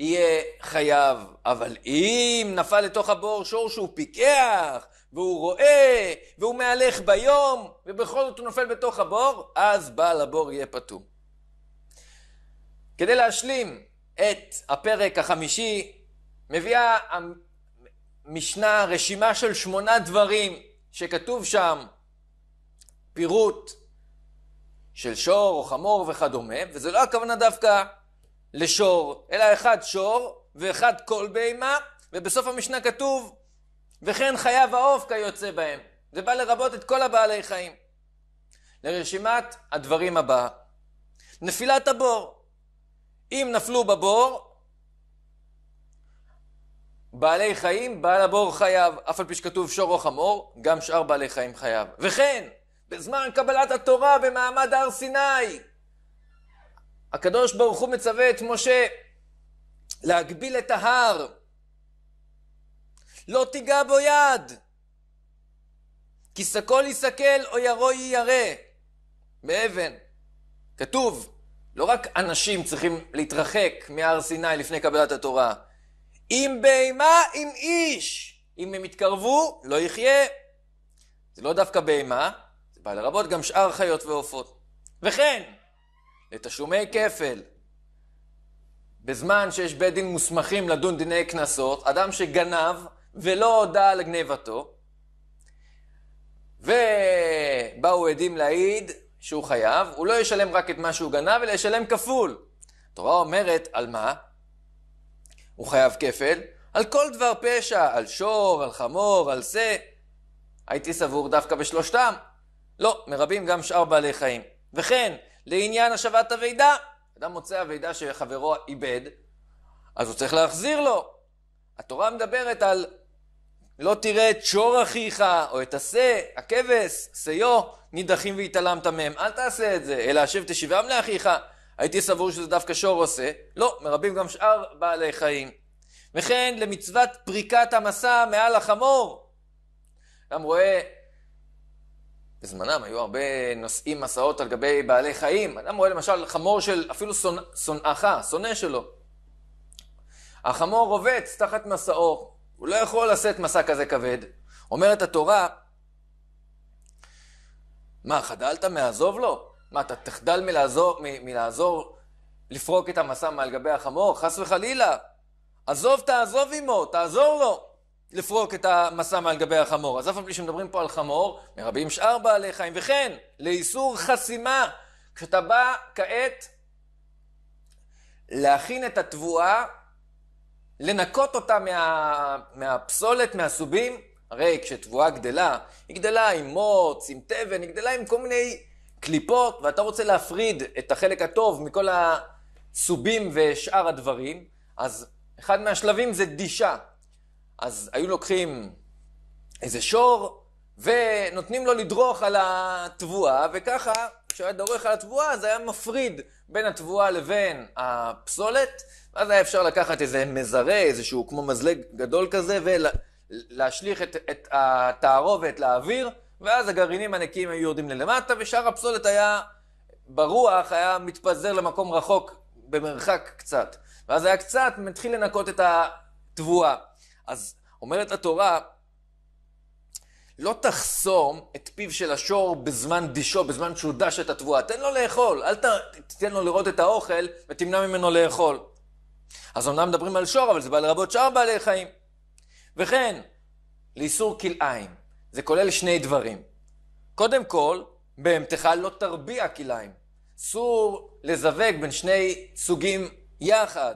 יהיה חייב. אבל אם נפל לתוך הבור שור שהוא פיקח, והוא רואה, והוא מהלך ביום, ובכל זאת הוא נופל בתוך הבור, אז בעל הבור יהיה פטור. כדי להשלים את הפרק החמישי, מביאה המשנה רשימה של שמונה דברים שכתוב שם פירוט של שור או חמור וכדומה, וזה לא הכוונה דווקא לשור, אלא אחד שור ואחד כל בהמה, ובסוף המשנה כתוב, וכן חייו העוף כיוצא בהם. זה בא לרבות את כל הבעלי חיים. לרשימת הדברים הבאה. נפילת הבור. אם נפלו בבור, בעלי חיים, בעל הבור חייב, אף על פי שכתוב שור או חמור, גם שאר בעלי חיים חייב. וכן, בזמן קבלת התורה במעמד הר סיני, הקדוש ברוך הוא מצווה את משה להגביל את ההר. לא תיגע בו יד. כי סקול יסקל או ירו יירא. באבן. כתוב, לא רק אנשים צריכים להתרחק מהר סיני לפני קבלת התורה. אם בהמה, אם איש. אם הם יתקרבו, לא יחיה. זה לא דווקא בהמה, זה בא לרבות גם שאר חיות ועופות. וכן, לתשלומי כפל. בזמן שיש בית דין מוסמכים לדון דיני קנסות, אדם שגנב ולא הודה על גניבתו, ובאו עדים להעיד שהוא חייב, הוא לא ישלם רק את מה שהוא גנב, אלא ישלם כפול. התורה אומרת על מה? הוא חייב כפל? על כל דבר פשע, על שור, על חמור, על שא. הייתי סבור דווקא בשלושתם. לא, מרבים גם שאר בעלי חיים. וכן, לעניין השבת אבידה. אדם מוצא אבידה שחברו איבד, אז הוא צריך להחזיר לו. התורה מדברת על לא תראה את שור אחיך, או את השה, הכבש, שיו, נידחים והתעלמת מהם. אל תעשה את זה, אלא השב תשיבם לאחיך. הייתי סבור שזה דווקא שור עושה. לא, מרבים גם שאר בעלי חיים. וכן למצוות פריקת המסע מעל החמור. גם רואה בזמנם היו הרבה נושאים מסעות על גבי בעלי חיים. אדם רואה למשל חמור של אפילו שונאך, שונא שלו. החמור רובץ תחת מסעו, הוא לא יכול לשאת מסע כזה כבד. אומרת התורה, מה, חדלת מעזוב לו? מה, אתה תחדל מלעזור, מ- מלעזור לפרוק את המסע מעל גבי החמור? חס וחלילה. עזוב, תעזוב עמו, תעזור לו. לפרוק את המסע מעל גבי החמור. אז אף פעם שמדברים פה על חמור, מרבים שאר בעלי חיים, וכן לאיסור חסימה. כשאתה בא כעת להכין את התבואה, לנקות אותה מה, מהפסולת, מהסובים, הרי כשתבואה גדלה, היא גדלה עם מוץ, עם תבן, היא גדלה עם כל מיני קליפות, ואתה רוצה להפריד את החלק הטוב מכל הסובים ושאר הדברים, אז אחד מהשלבים זה דישה. אז היו לוקחים איזה שור, ונותנים לו לדרוך על התבואה, וככה, כשהוא היה דורך על התבואה, זה היה מפריד בין התבואה לבין הפסולת, ואז היה אפשר לקחת איזה מזרה, איזשהו כמו מזלג גדול כזה, ולהשליך את, את התערובת לאוויר, ואז הגרעינים הנקיים היו יורדים ללמטה, ושאר הפסולת היה, ברוח, היה מתפזר למקום רחוק, במרחק קצת. ואז היה קצת מתחיל לנקות את התבואה. אז אומרת התורה, לא תחסום את פיו של השור בזמן דישו, בזמן שהוא דש את התבואה. תן לו לאכול, אל ת... תיתן לו לראות את האוכל ותמנע ממנו לאכול. אז אמנם מדברים על שור, אבל זה בא לרבות שאר בעלי חיים. וכן, לאיסור כלאיים. זה כולל שני דברים. קודם כל, בהמתך לא תרביע כלאיים. אסור לזווג בין שני סוגים יחד.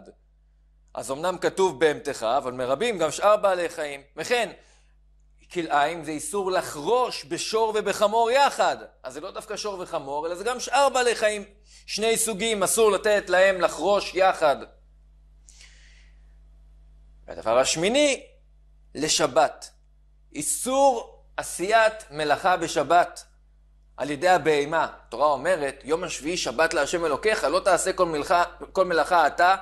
אז אמנם כתוב בהמתך, אבל מרבים גם שאר בעלי חיים. וכן, כלאיים זה איסור לחרוש בשור ובחמור יחד. אז זה לא דווקא שור וחמור, אלא זה גם שאר בעלי חיים. שני סוגים, אסור לתת להם לחרוש יחד. והדבר השמיני, לשבת. איסור עשיית מלאכה בשבת על ידי הבהמה. התורה אומרת, יום השביעי שבת להשם אלוקיך, לא תעשה כל מלאכה, כל מלאכה אתה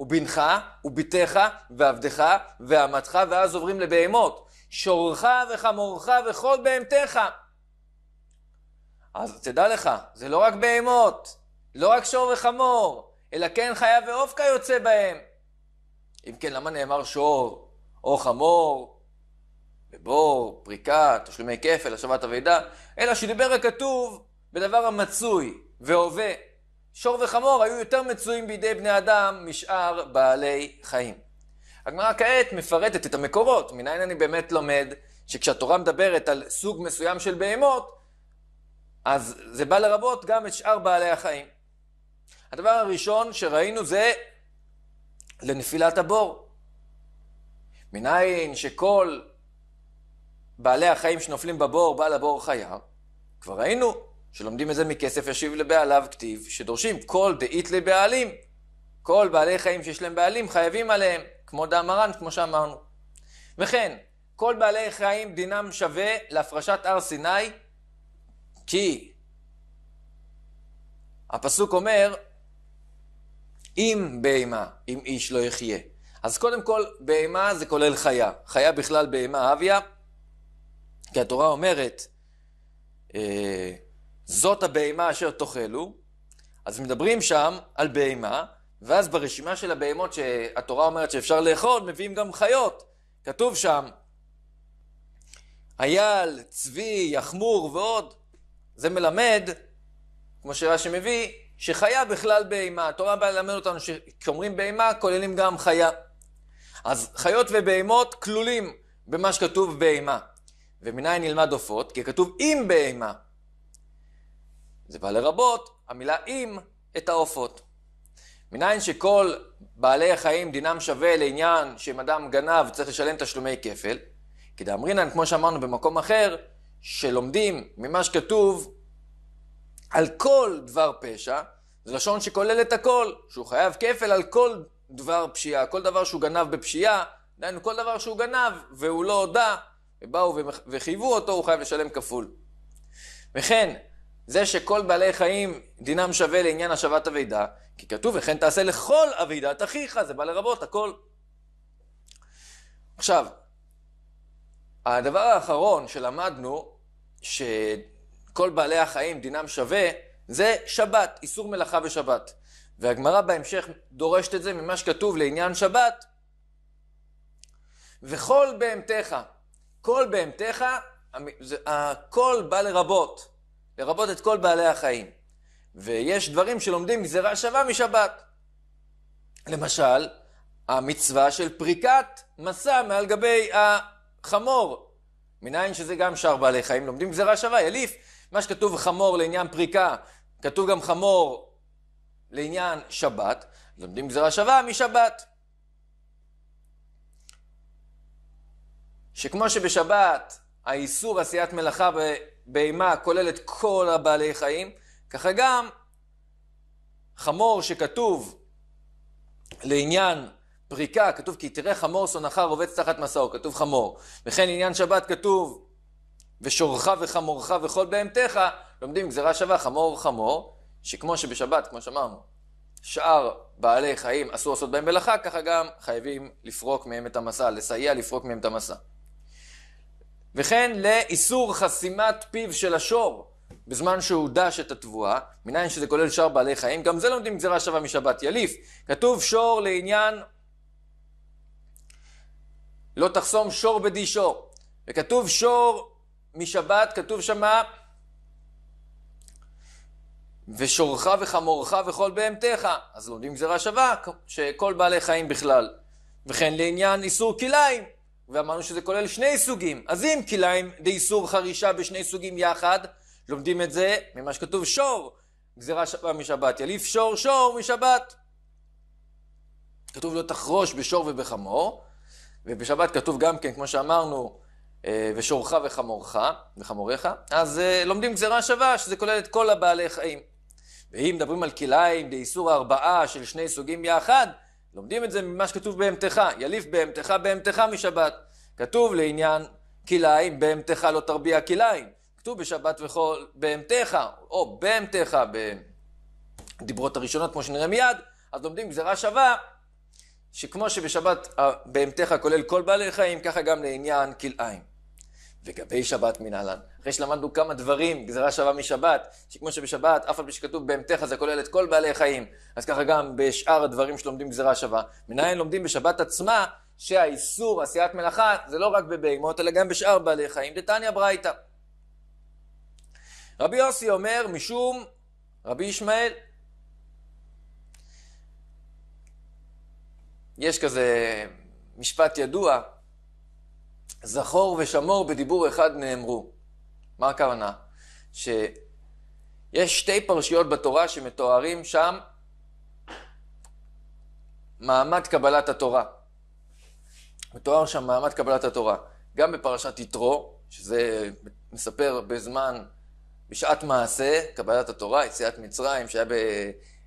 ובנך, ובתך, ועבדך, ועמתך, ואז עוברים לבהמות. שורך וחמורך וכל בהמתך. אז תדע לך, זה לא רק בהמות, לא רק שור וחמור, אלא כן חיה ועוף כיוצא בהם. אם כן, למה נאמר שור, או חמור, ובור, פריקה, תשלומי כפל, השבת אבידה, אלא שדיבר הכתוב בדבר המצוי והווה. שור וחמור היו יותר מצויים בידי בני אדם משאר בעלי חיים. הגמרא כעת מפרטת את המקורות, מניין אני באמת לומד שכשהתורה מדברת על סוג מסוים של בהמות, אז זה בא לרבות גם את שאר בעלי החיים. הדבר הראשון שראינו זה לנפילת הבור. מניין שכל בעלי החיים שנופלים בבור, בעל הבור חייב. כבר ראינו שלומדים את זה מכסף ישיב לבעליו כתיב, שדורשים כל דאית לבעלים. כל בעלי חיים שיש להם בעלים חייבים עליהם, כמו דאמרן, כמו שאמרנו. וכן, כל בעלי חיים דינם שווה להפרשת הר סיני, כי הפסוק אומר, אם בהמה, אם איש לא יחיה. אז קודם כל, בהמה זה כולל חיה. חיה בכלל בהמה אביה, כי התורה אומרת, אה, זאת הבהמה אשר תאכלו, אז מדברים שם על בהמה, ואז ברשימה של הבהמות שהתורה אומרת שאפשר לאכול, מביאים גם חיות. כתוב שם, אייל, צבי, יחמור ועוד. זה מלמד, כמו שרש"י מביא, שחיה בכלל בהמה. התורה באה ללמד אותנו שכשאומרים בהמה, כוללים גם חיה. אז חיות ובהמות כלולים במה שכתוב בהמה. ומניין נלמד עופות? כי כתוב עם בהמה. זה בא לרבות המילה אם את העופות. מניין שכל בעלי החיים דינם שווה לעניין שאם אדם גנב צריך לשלם תשלומי כפל. כי דאמרינן, כמו שאמרנו במקום אחר, שלומדים ממה שכתוב על כל דבר פשע, זה לשון שכולל את הכל, שהוא חייב כפל על כל דבר פשיעה, כל דבר שהוא גנב בפשיעה, דהיינו כל דבר שהוא גנב והוא לא הודה, ובאו וחייבו אותו, הוא חייב לשלם כפול. וכן, זה שכל בעלי חיים דינם שווה לעניין השבת אבידה, כי כתוב וכן תעשה לכל אבידת אחיך, זה בא לרבות הכל. עכשיו, הדבר האחרון שלמדנו, שכל בעלי החיים דינם שווה, זה שבת, איסור מלאכה ושבת. והגמרא בהמשך דורשת את זה ממה שכתוב לעניין שבת. וכל בהמתך, כל בהמתך, הכל בא לרבות. לרבות את כל בעלי החיים. ויש דברים שלומדים גזירה שווה משבת. למשל, המצווה של פריקת מסע מעל גבי החמור. מניין שזה גם שאר בעלי חיים, לומדים גזירה שווה, יליף. מה שכתוב חמור לעניין פריקה, כתוב גם חמור לעניין שבת, לומדים גזירה שווה משבת. שכמו שבשבת האיסור עשיית מלאכה בהמה כוללת כל הבעלי חיים, ככה גם חמור שכתוב לעניין פריקה, כתוב כי תראה חמור סונחר רובץ תחת מסעו, כתוב חמור. וכן עניין שבת כתוב ושורך וחמורך וכל בהמתך, לומדים גזירה שווה חמור חמור, שכמו שבשבת, כמו שאמרנו, שאר בעלי חיים אסור לעשות בהם מלאכה, ככה גם חייבים לפרוק מהם את המסע, לסייע לפרוק מהם את המסע. וכן לאיסור חסימת פיו של השור בזמן שהוא דש את התבואה, מניין שזה כולל שאר בעלי חיים, גם זה לומדים לא גזירה שווה משבת יליף. כתוב שור לעניין לא תחסום שור בדי שור. וכתוב שור משבת, כתוב שמה ושורך וחמורך וכל בהמתך. אז לומדים לא גזירה שווה שכל בעלי חיים בכלל. וכן לעניין איסור כליים. ואמרנו שזה כולל שני סוגים. אז אם כלאיים דאיסור חרישה בשני סוגים יחד, לומדים את זה ממה שכתוב שור, גזירה שווה משבת, יליף שור שור משבת. כתוב לא תחרוש בשור ובחמור, ובשבת כתוב גם כן, כמו שאמרנו, אה, ושורך וחמורך, וחמוריך, אז אה, לומדים גזירה שווה, שזה כולל את כל הבעלי חיים. ואם מדברים על כלאיים דאיסור ארבעה של שני סוגים יחד, לומדים את זה ממה שכתוב בהמתך, יליף בהמתך בהמתך משבת. כתוב לעניין כלאיים, בהמתך לא תרביע כלאיים. כתוב בשבת וכל בהמתך, או בהמתך, בדיברות הראשונות כמו שנראה מיד, אז לומדים גזירה שווה, שכמו שבשבת בהמתך כולל כל בעלי חיים, ככה גם לעניין כלאיים. וגבי שבת מנהלן. אחרי שלמדנו כמה דברים, גזרה שווה משבת, שכמו שבשבת, אף על פי שכתוב בהמתך זה כולל את כל בעלי חיים, אז ככה גם בשאר הדברים שלומדים גזרה שווה. מנהלן לומדים בשבת עצמה שהאיסור עשיית מלאכה זה לא רק בבהמות אלא גם בשאר בעלי חיים, דתניא ברייתא. רבי יוסי אומר משום רבי ישמעאל. יש כזה משפט ידוע זכור ושמור בדיבור אחד נאמרו. מה הכוונה? שיש שתי פרשיות בתורה שמתוארים שם מעמד קבלת התורה. מתואר שם מעמד קבלת התורה. גם בפרשת יתרו, שזה מספר בזמן, בשעת מעשה, קבלת התורה, יציאת מצרים, שהיה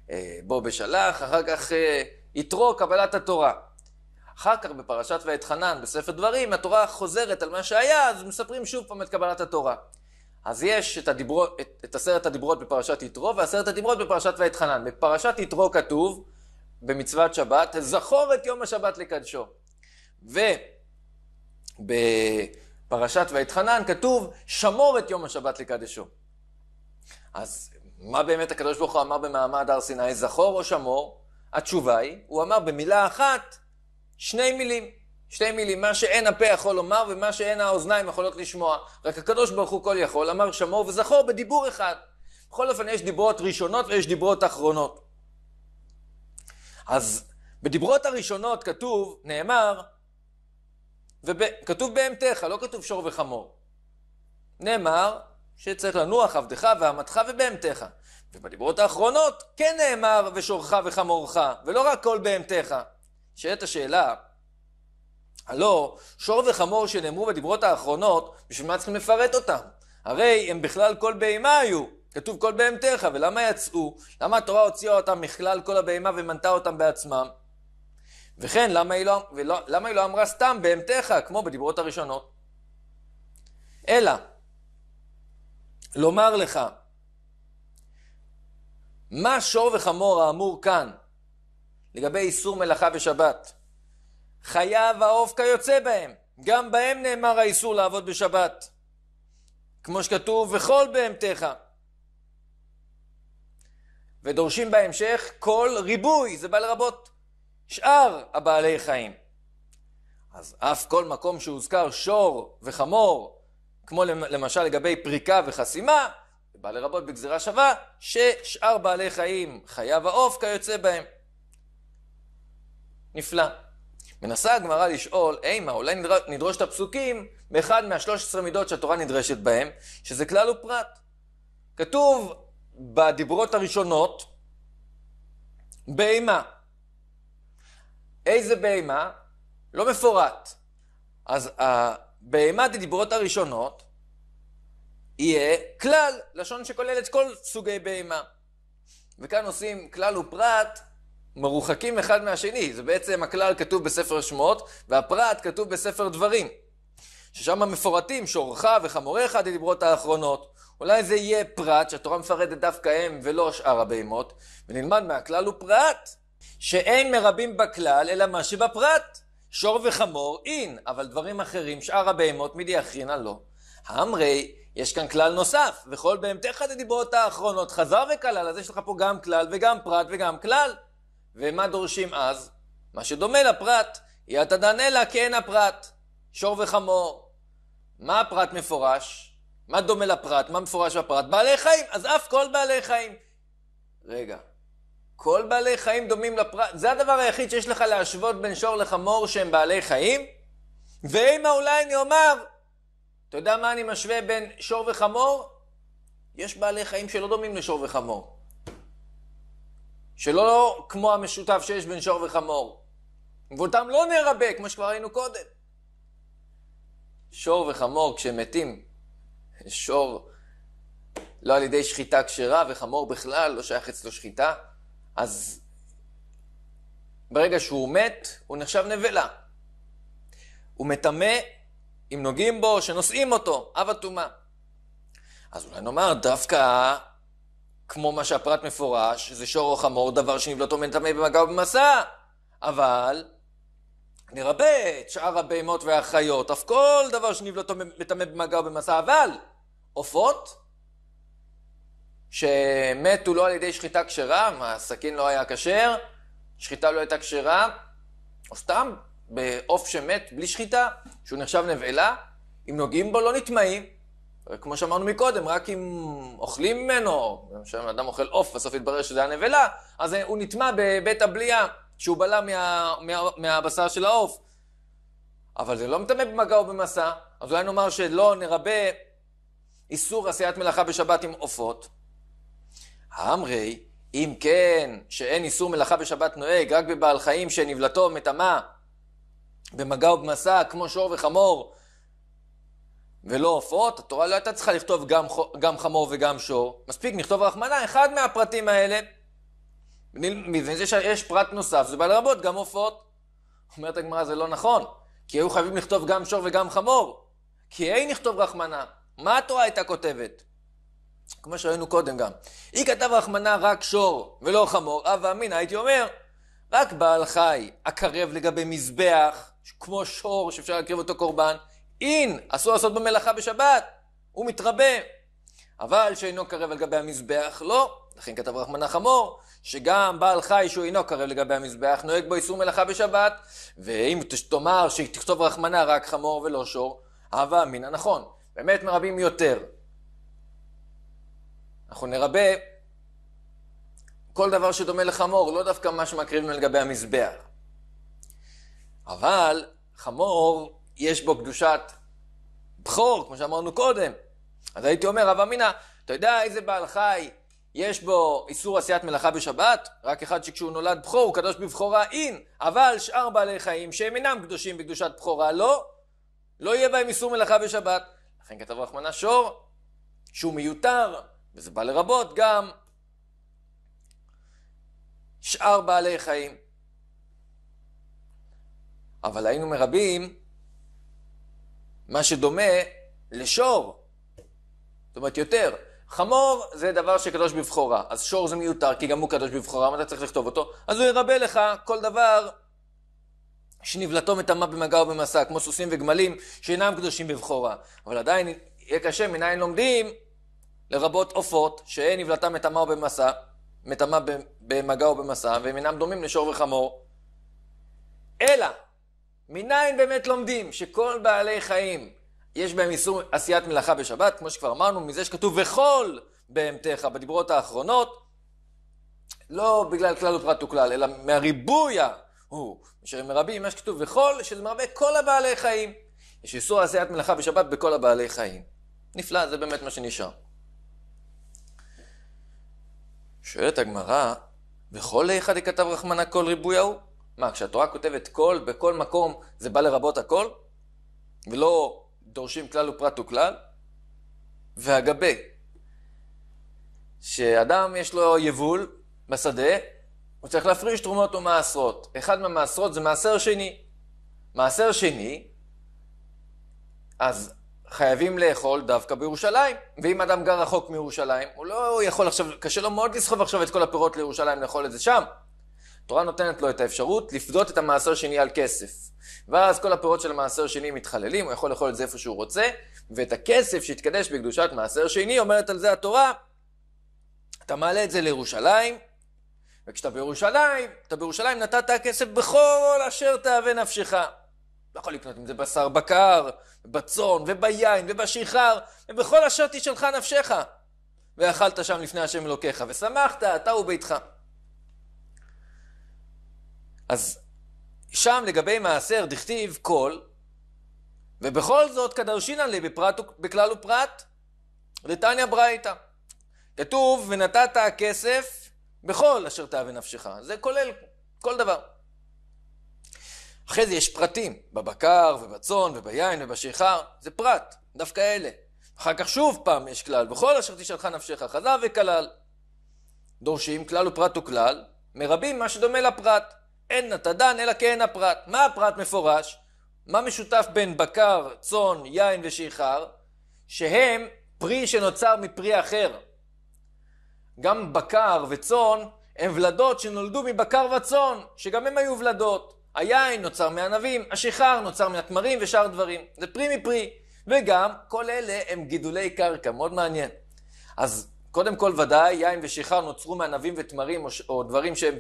אה, בו בשלח, אחר כך אה, יתרו, קבלת התורה. אחר כך בפרשת ואת חנן, בספר דברים, התורה חוזרת על מה שהיה, אז מספרים שוב פעם את קבלת התורה. אז יש את, הדיברות, את, את עשרת הדיברות בפרשת יתרו, ועשרת הדיברות בפרשת ואת חנן. בפרשת יתרו כתוב, במצוות שבת, זכור את יום השבת לקדשו. ובפרשת ואת חנן כתוב, שמור את יום השבת לקדשו. אז מה באמת הקדוש ברוך הוא אמר במעמד הר סיני, זכור או שמור? התשובה היא, הוא אמר במילה אחת, שני מילים. שתי מילים, מה שאין הפה יכול לומר ומה שאין האוזניים יכולות לשמוע. רק הקדוש ברוך הוא כל יכול, אמר שמור וזכור בדיבור אחד. בכל אופן, יש דיברות ראשונות ויש דיברות אחרונות. אז בדיברות הראשונות כתוב, נאמר, וב, כתוב בהמתך, לא כתוב שור וחמור. נאמר שצריך לנוח עבדך ואמתך ובהמתך. ובדיברות האחרונות כן נאמר ושורך וחמורך, ולא רק כל בהמתך. נשאלת השאלה, הלא, שור וחמור שנאמרו בדברות האחרונות, בשביל מה צריכים לפרט אותם? הרי הם בכלל כל בהמה היו. כתוב כל בהמתך, ולמה יצאו? למה התורה הוציאה אותם מכלל כל הבהמה ומנתה אותם בעצמם? וכן, למה היא לא, ולא, למה היא לא אמרה סתם בהמתך, כמו בדיברות הראשונות? אלא, לומר לך, מה שור וחמור האמור כאן לגבי איסור מלאכה בשבת. חייב העוף כיוצא בהם, גם בהם נאמר האיסור לעבוד בשבת. כמו שכתוב, וכל בהמתך. ודורשים בהמשך כל ריבוי, זה בא לרבות שאר הבעלי חיים. אז אף כל מקום שהוזכר שור וחמור, כמו למשל לגבי פריקה וחסימה, זה בא לרבות בגזירה שווה, ששאר בעלי חיים, חייו העוף כיוצא בהם. נפלא. מנסה הגמרא לשאול, אימה, אולי נדרוש את הפסוקים באחד מה-13 מידות שהתורה נדרשת בהם, שזה כלל ופרט. כתוב בדיברות הראשונות, בהמה. איזה בהמה? לא מפורט. אז הבהמה הדיברות הראשונות יהיה כלל, לשון שכולל את כל סוגי בהמה. וכאן עושים כלל ופרט מרוחקים אחד מהשני. זה בעצם הכלל כתוב בספר שמות, והפרט כתוב בספר דברים. ששם מפורטים שורך וחמורך עד הדיברות האחרונות. אולי זה יהיה פרט, שהתורה מפרטת דווקא הם ולא שאר הבהמות, ונלמד מהכלל הוא פרט, שאין מרבים בכלל אלא מה שבפרט. שור וחמור אין, אבל דברים אחרים, שאר הבהמות מידי אחרינה לא. האמרי, יש כאן כלל נוסף, וכל בהמתך תדיברות האחרונות חזר וכלל, אז יש לך פה גם כלל וגם פרט וגם כלל. ומה דורשים אז? מה שדומה לפרט, יתא דנאלה כן הפרט, שור וחמור. מה הפרט מפורש? מה דומה לפרט? מה מפורש בפרט? בעלי חיים, אז אף כל בעלי חיים. רגע, כל בעלי חיים דומים לפרט? זה הדבר היחיד שיש לך להשוות בין שור לחמור שהם בעלי חיים? ואימא אולי אני אומר, אתה יודע מה אני משווה בין שור וחמור? יש בעלי חיים שלא דומים לשור וחמור. שלא כמו המשותף שיש בין שור וחמור. ואותם לא נרבה, כמו שכבר ראינו קודם. שור וחמור כשמתים, שור לא על ידי שחיטה כשרה, וחמור בכלל לא שייך אצלו שחיטה, אז ברגע שהוא מת, הוא נחשב נבלה. הוא מטמא אם נוגעים בו, שנושאים אותו, אב הטומאה. אז אולי נאמר, דווקא כמו מה שהפרט מפורש, זה שור או חמור, דבר שנבלוט טומן טמא במגע ובמסע. אבל נרבה את שאר הבהמות והחיות, אף כל דבר שנבלוט וטמא במגע ובמסע, אבל עופות שמתו לא על ידי שחיטה כשרה, הסכין לא היה כשר, שחיטה לא הייתה כשרה, או סתם בעוף שמת בלי שחיטה, שהוא נחשב נבלה, אם נוגעים בו לא נטמעים. אה, כמו שאמרנו מקודם, רק אם אוכלים ממנו, למשל אדם אוכל עוף, בסוף יתברר שזה היה נבלה, אז הוא נטמע בבית הבליעה שהוא בלע מה, מה, מהבשר של העוף. אבל זה לא מטמא במגע או במסע, אז אולי נאמר שלא נרבה איסור עשיית מלאכה בשבת עם עופות. האמרי, אם כן, שאין איסור מלאכה בשבת נוהג, רק בבעל חיים שנבלתו מטמא במגע ובמסע, כמו שור וחמור, ולא עופות, התורה לא הייתה צריכה לכתוב גם, גם חמור וגם שור. מספיק, נכתוב רחמנה, אחד מהפרטים האלה. מבין זה שיש פרט נוסף, זה בא לרבות גם עופות. אומרת הגמרא, זה לא נכון, כי היו חייבים לכתוב גם שור וגם חמור. כי אין נכתוב רחמנה. מה התורה הייתה כותבת? כמו שראינו קודם גם. היא כתב רחמנה רק שור ולא חמור, אב אמינא הייתי אומר, רק בעל חי הקרב לגבי מזבח, כמו שור שאפשר להקריב אותו קורבן, אין, אסור לעשות במלאכה בשבת, הוא מתרבה. אבל שאינו קרב על גבי המזבח, לא. לכן כתב רחמנה חמור, שגם בעל חי שהוא אינו קרב לגבי המזבח, נוהג בו איסור מלאכה בשבת. ואם תאמר שתכתוב רחמנה רק חמור ולא שור, הווה אמינא נכון. באמת מרבים יותר. אנחנו נרבה כל דבר שדומה לחמור, לא דווקא מה שמקריבים לגבי המזבח. אבל חמור יש בו קדושת בכור, כמו שאמרנו קודם. אז הייתי אומר, רב אמינא, אתה יודע איזה בעל חי יש בו איסור עשיית מלאכה בשבת? רק אחד שכשהוא נולד בכור הוא קדוש בבכורה אין, אבל שאר בעלי חיים שהם אינם קדושים בקדושת בכורה, לא. לא יהיה בהם איסור מלאכה בשבת. לכן כתב רחמנה שור, שהוא מיותר, וזה בא לרבות גם שאר בעלי חיים. אבל היינו מרבים מה שדומה לשור. זאת אומרת, יותר. חמור זה דבר שקדוש בבחורה, אז שור זה מיותר, כי גם הוא קדוש בבחורה, מה אתה צריך לכתוב אותו? אז הוא ירבה לך כל דבר שנבלתו מטמא במגע ובמסע, כמו סוסים וגמלים שאינם קדושים בבחורה. אבל עדיין יהיה קשה, מניין לומדים לרבות עופות, שאין נבלתם מטמא ובמסע, מטמא במגע ובמסע, והם אינם דומים לשור וחמור. אלא מניין באמת לומדים שכל בעלי חיים יש בהם איסור עשיית מלאכה בשבת, כמו שכבר אמרנו, מזה שכתוב וכל בהמתך בדיברות האחרונות, לא בגלל כלל ופרט וכלל, אלא מהריבוי ההוא, אשר מרבים, מה שכתוב וכל, שזה מרבה כל הבעלי חיים. יש איסור עשיית מלאכה בשבת בכל הבעלי חיים. נפלא, זה באמת מה שנשאר. שואלת הגמרא, וכל איכא דכתב רחמנא כל ריבוי ההוא? מה, כשהתורה כותבת כל, בכל מקום, זה בא לרבות הכל? ולא דורשים כלל ופרט וכלל? והגבה, שאדם יש לו יבול בשדה, הוא צריך להפריש תרומות ומעשרות. אחד מהמעשרות זה מעשר שני. מעשר שני, אז חייבים לאכול דווקא בירושלים. ואם אדם גר רחוק מירושלים, הוא לא יכול עכשיו, קשה לו מאוד לסחוב עכשיו את כל הפירות לירושלים לאכול את זה שם. התורה נותנת לו את האפשרות לפדות את המעשר שני על כסף. ואז כל הפירות של המעשר שני מתחללים, הוא יכול לאכול את זה איפה שהוא רוצה, ואת הכסף שהתקדש בקדושת מעשר שני, אומרת על זה התורה, אתה מעלה את זה לירושלים, וכשאתה בירושלים, אתה בירושלים נתת הכסף בכל אשר תאווה נפשך. לא יכול לקנות עם זה בשר בקר, בצאן, וביין, ובשיכר, ובכל אשר תשאלך נפשך. ואכלת שם לפני השם אלוקיך, ושמחת, אתה וביתך. אז שם לגבי מעשר דכתיב כל, ובכל זאת קדרשינן לי בפרט, בכלל ופרט, לטניה ברייתא. כתוב, ונתת הכסף בכל אשר תאווה נפשך. זה כולל כל דבר. אחרי זה יש פרטים, בבקר ובצאן וביין ובשיכר, זה פרט, דווקא אלה. אחר כך שוב פעם יש כלל, בכל אשר תשאלך נפשך חזה וכלל. דורשים כלל ופרט וכלל, מרבים מה שדומה לפרט. אין אתה דן אלא אין הפרט. מה הפרט מפורש? מה משותף בין בקר, צאן, יין ושיכר? שהם פרי שנוצר מפרי אחר. גם בקר וצאן הם ולדות שנולדו מבקר וצאן, שגם הם היו ולדות. היין נוצר מענבים, השיכר נוצר מהתמרים ושאר דברים. זה פרי מפרי. וגם כל אלה הם גידולי קרקע, מאוד מעניין. אז קודם כל ודאי יין ושיכר נוצרו מענבים ותמרים או, או דברים שהם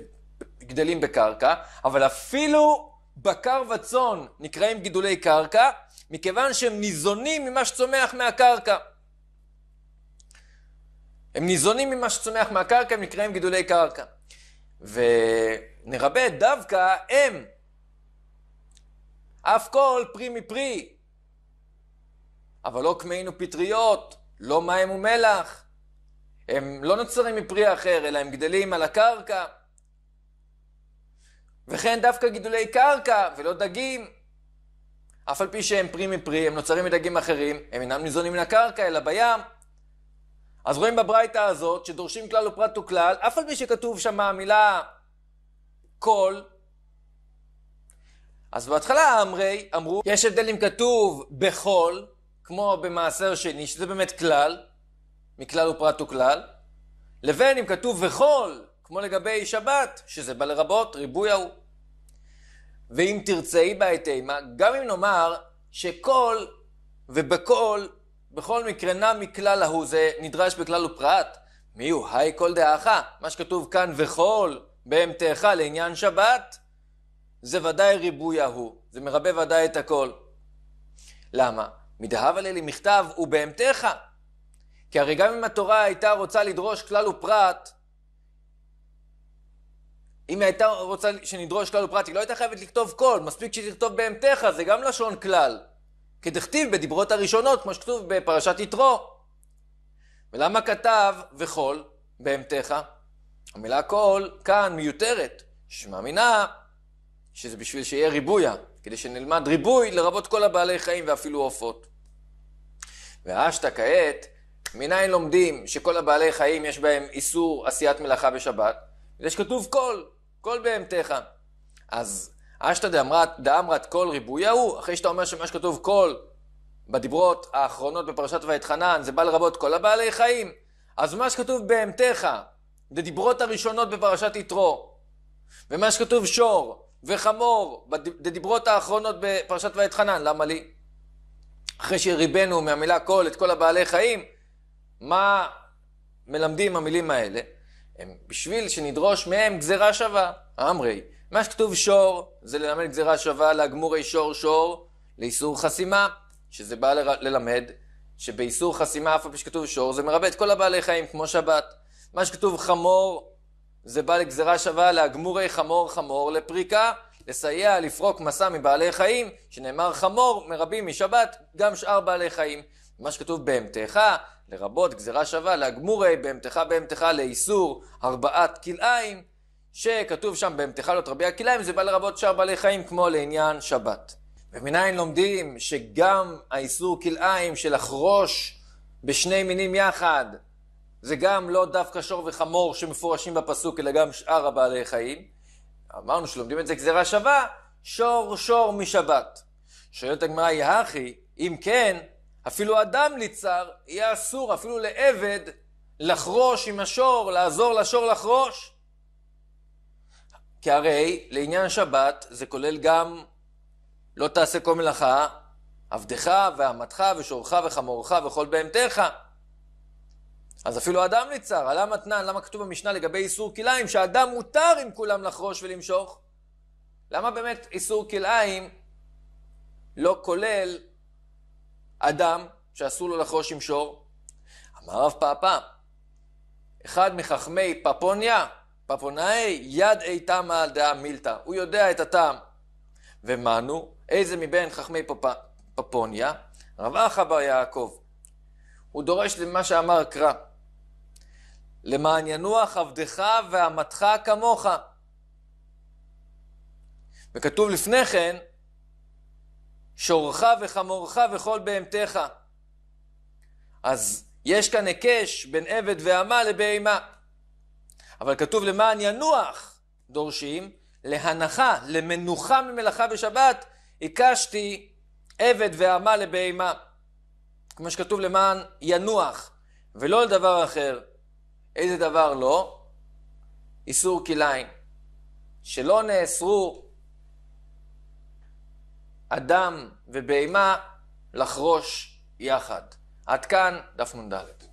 גדלים בקרקע, אבל אפילו בקר וצאן נקראים גידולי קרקע, מכיוון שהם ניזונים ממה שצומח מהקרקע. הם ניזונים ממה שצומח מהקרקע, הם נקראים גידולי קרקע. ונרבה דווקא הם, אף כל פרי מפרי, אבל לא קמעינו פטריות, לא מים ומלח. הם לא נוצרים מפרי אחר, אלא הם גדלים על הקרקע. וכן דווקא גידולי קרקע ולא דגים. אף על פי שהם פרי מפרי, הם נוצרים מדגים אחרים, הם אינם ניזונים מן הקרקע אלא בים. אז רואים בברייתא הזאת שדורשים כלל ופרט וכלל, אף על פי שכתוב שם המילה כל, אז בהתחלה אמרי, אמרו, יש הבדל אם כתוב בכל, כמו במעשר שני, שזה באמת כלל, מכלל ופרט וכלל, לבין אם כתוב בכל, כמו לגבי שבת, שזה בא לרבות ריבוי ההוא. ואם תרצה בה את אימה, גם אם נאמר שכל ובכל, בכל מקרה נע מכלל ההוא, זה נדרש בכלל ופרט. מי הוא? היי כל דעך. מה שכתוב כאן, וכל בהמתך לעניין שבת, זה ודאי ריבוי ההוא. זה מרבה ודאי את הכל. למה? מדהבה לי מכתב ובהמתך. כי הרי גם אם התורה הייתה רוצה לדרוש כלל ופרט, אם היא הייתה רוצה שנדרוש כלל ופרט, היא לא הייתה חייבת לכתוב כל, מספיק שתכתוב בהמתך, זה גם לשון כלל. כדכתיב בדיברות הראשונות, כמו שכתוב בפרשת יתרו. ולמה כתב וכל בהמתך? המילה כל כאן מיותרת, שמאמינה שזה בשביל שיהיה ריבויה, כדי שנלמד ריבוי לרבות כל הבעלי חיים ואפילו עופות. ואשתא כעת, מניין לומדים שכל הבעלי חיים יש בהם איסור עשיית מלאכה בשבת? זה שכתוב כל. כל בהמתך. אז אשתא דאמרת דאמרת כל ריבוי ההוא, אחרי שאתה אומר שמה שכתוב כל בדיברות האחרונות בפרשת ואתחנן, זה בא לרבות כל הבעלי חיים. אז מה שכתוב בהמתך, דדיברות הראשונות בפרשת יתרו, ומה שכתוב שור וחמור, דדיברות האחרונות בפרשת ואתחנן, למה לי? אחרי שריבנו מהמילה כל את כל הבעלי חיים, מה מלמדים המילים האלה? הם, בשביל שנדרוש מהם גזירה שווה. אמרי, מה שכתוב שור, זה ללמד גזירה שווה להגמורי שור שור לאיסור חסימה, שזה בא ל- ללמד שבאיסור חסימה, אף פעם שכתוב שור, זה מרבה את כל הבעלי חיים, כמו שבת. מה שכתוב חמור, זה בא לגזירה שווה להגמורי חמור חמור לפריקה, לסייע לפרוק מסע מבעלי חיים, שנאמר חמור מרבים משבת, גם שאר בעלי חיים. מה שכתוב בהמתך, לרבות גזירה שווה להגמורי בהמתך בהמתך לאיסור הרבעת כלאיים, שכתוב שם בהמתך לא תרביע כלאיים, זה בא לרבות שאר בעלי חיים כמו לעניין שבת. ומניין לומדים שגם האיסור כלאיים של לחרוש בשני מינים יחד, זה גם לא דווקא שור וחמור שמפורשים בפסוק, אלא גם שאר הבעלי חיים. אמרנו שלומדים את זה גזירה שווה, שור שור משבת. שואלת הגמרא, יהכי, אם כן, אפילו אדם ליצר, יהיה אסור אפילו לעבד לחרוש עם השור, לעזור לשור לחרוש. כי הרי לעניין שבת זה כולל גם לא תעשה כל מלאכה, עבדך ואמתך ושורך וחמורך וכל בהמתך. אז אפילו אדם נצר, למה אתנן, למה כתוב במשנה לגבי איסור כלאיים, שאדם מותר עם כולם לחרוש ולמשוך? למה באמת איסור כלאיים לא כולל אדם שאסור לו לחרוש עם שור? אמר רב פאפא, אחד מחכמי פפוניה, פפונאי יד על דעה מילתא, הוא יודע את הטעם. ומנו, איזה מבין חכמי פפ... פפוניה? רב אחא בר יעקב. הוא דורש למה שאמר קרא. למען ינוח עבדך ואמתך כמוך. וכתוב לפני כן, שורך וחמורך וכל בהמתך. אז יש כאן היקש בין עבד ועמה לבהמה. אבל כתוב למען ינוח, דורשים, להנחה, למנוחה ממלאכה ושבת, הקשתי עבד ועמה לבהמה. כמו שכתוב למען ינוח, ולא לדבר אחר. איזה דבר לא? איסור כלאיים. שלא נאסרו אדם ובהמה לחרוש יחד. עד כאן דף נ"ד.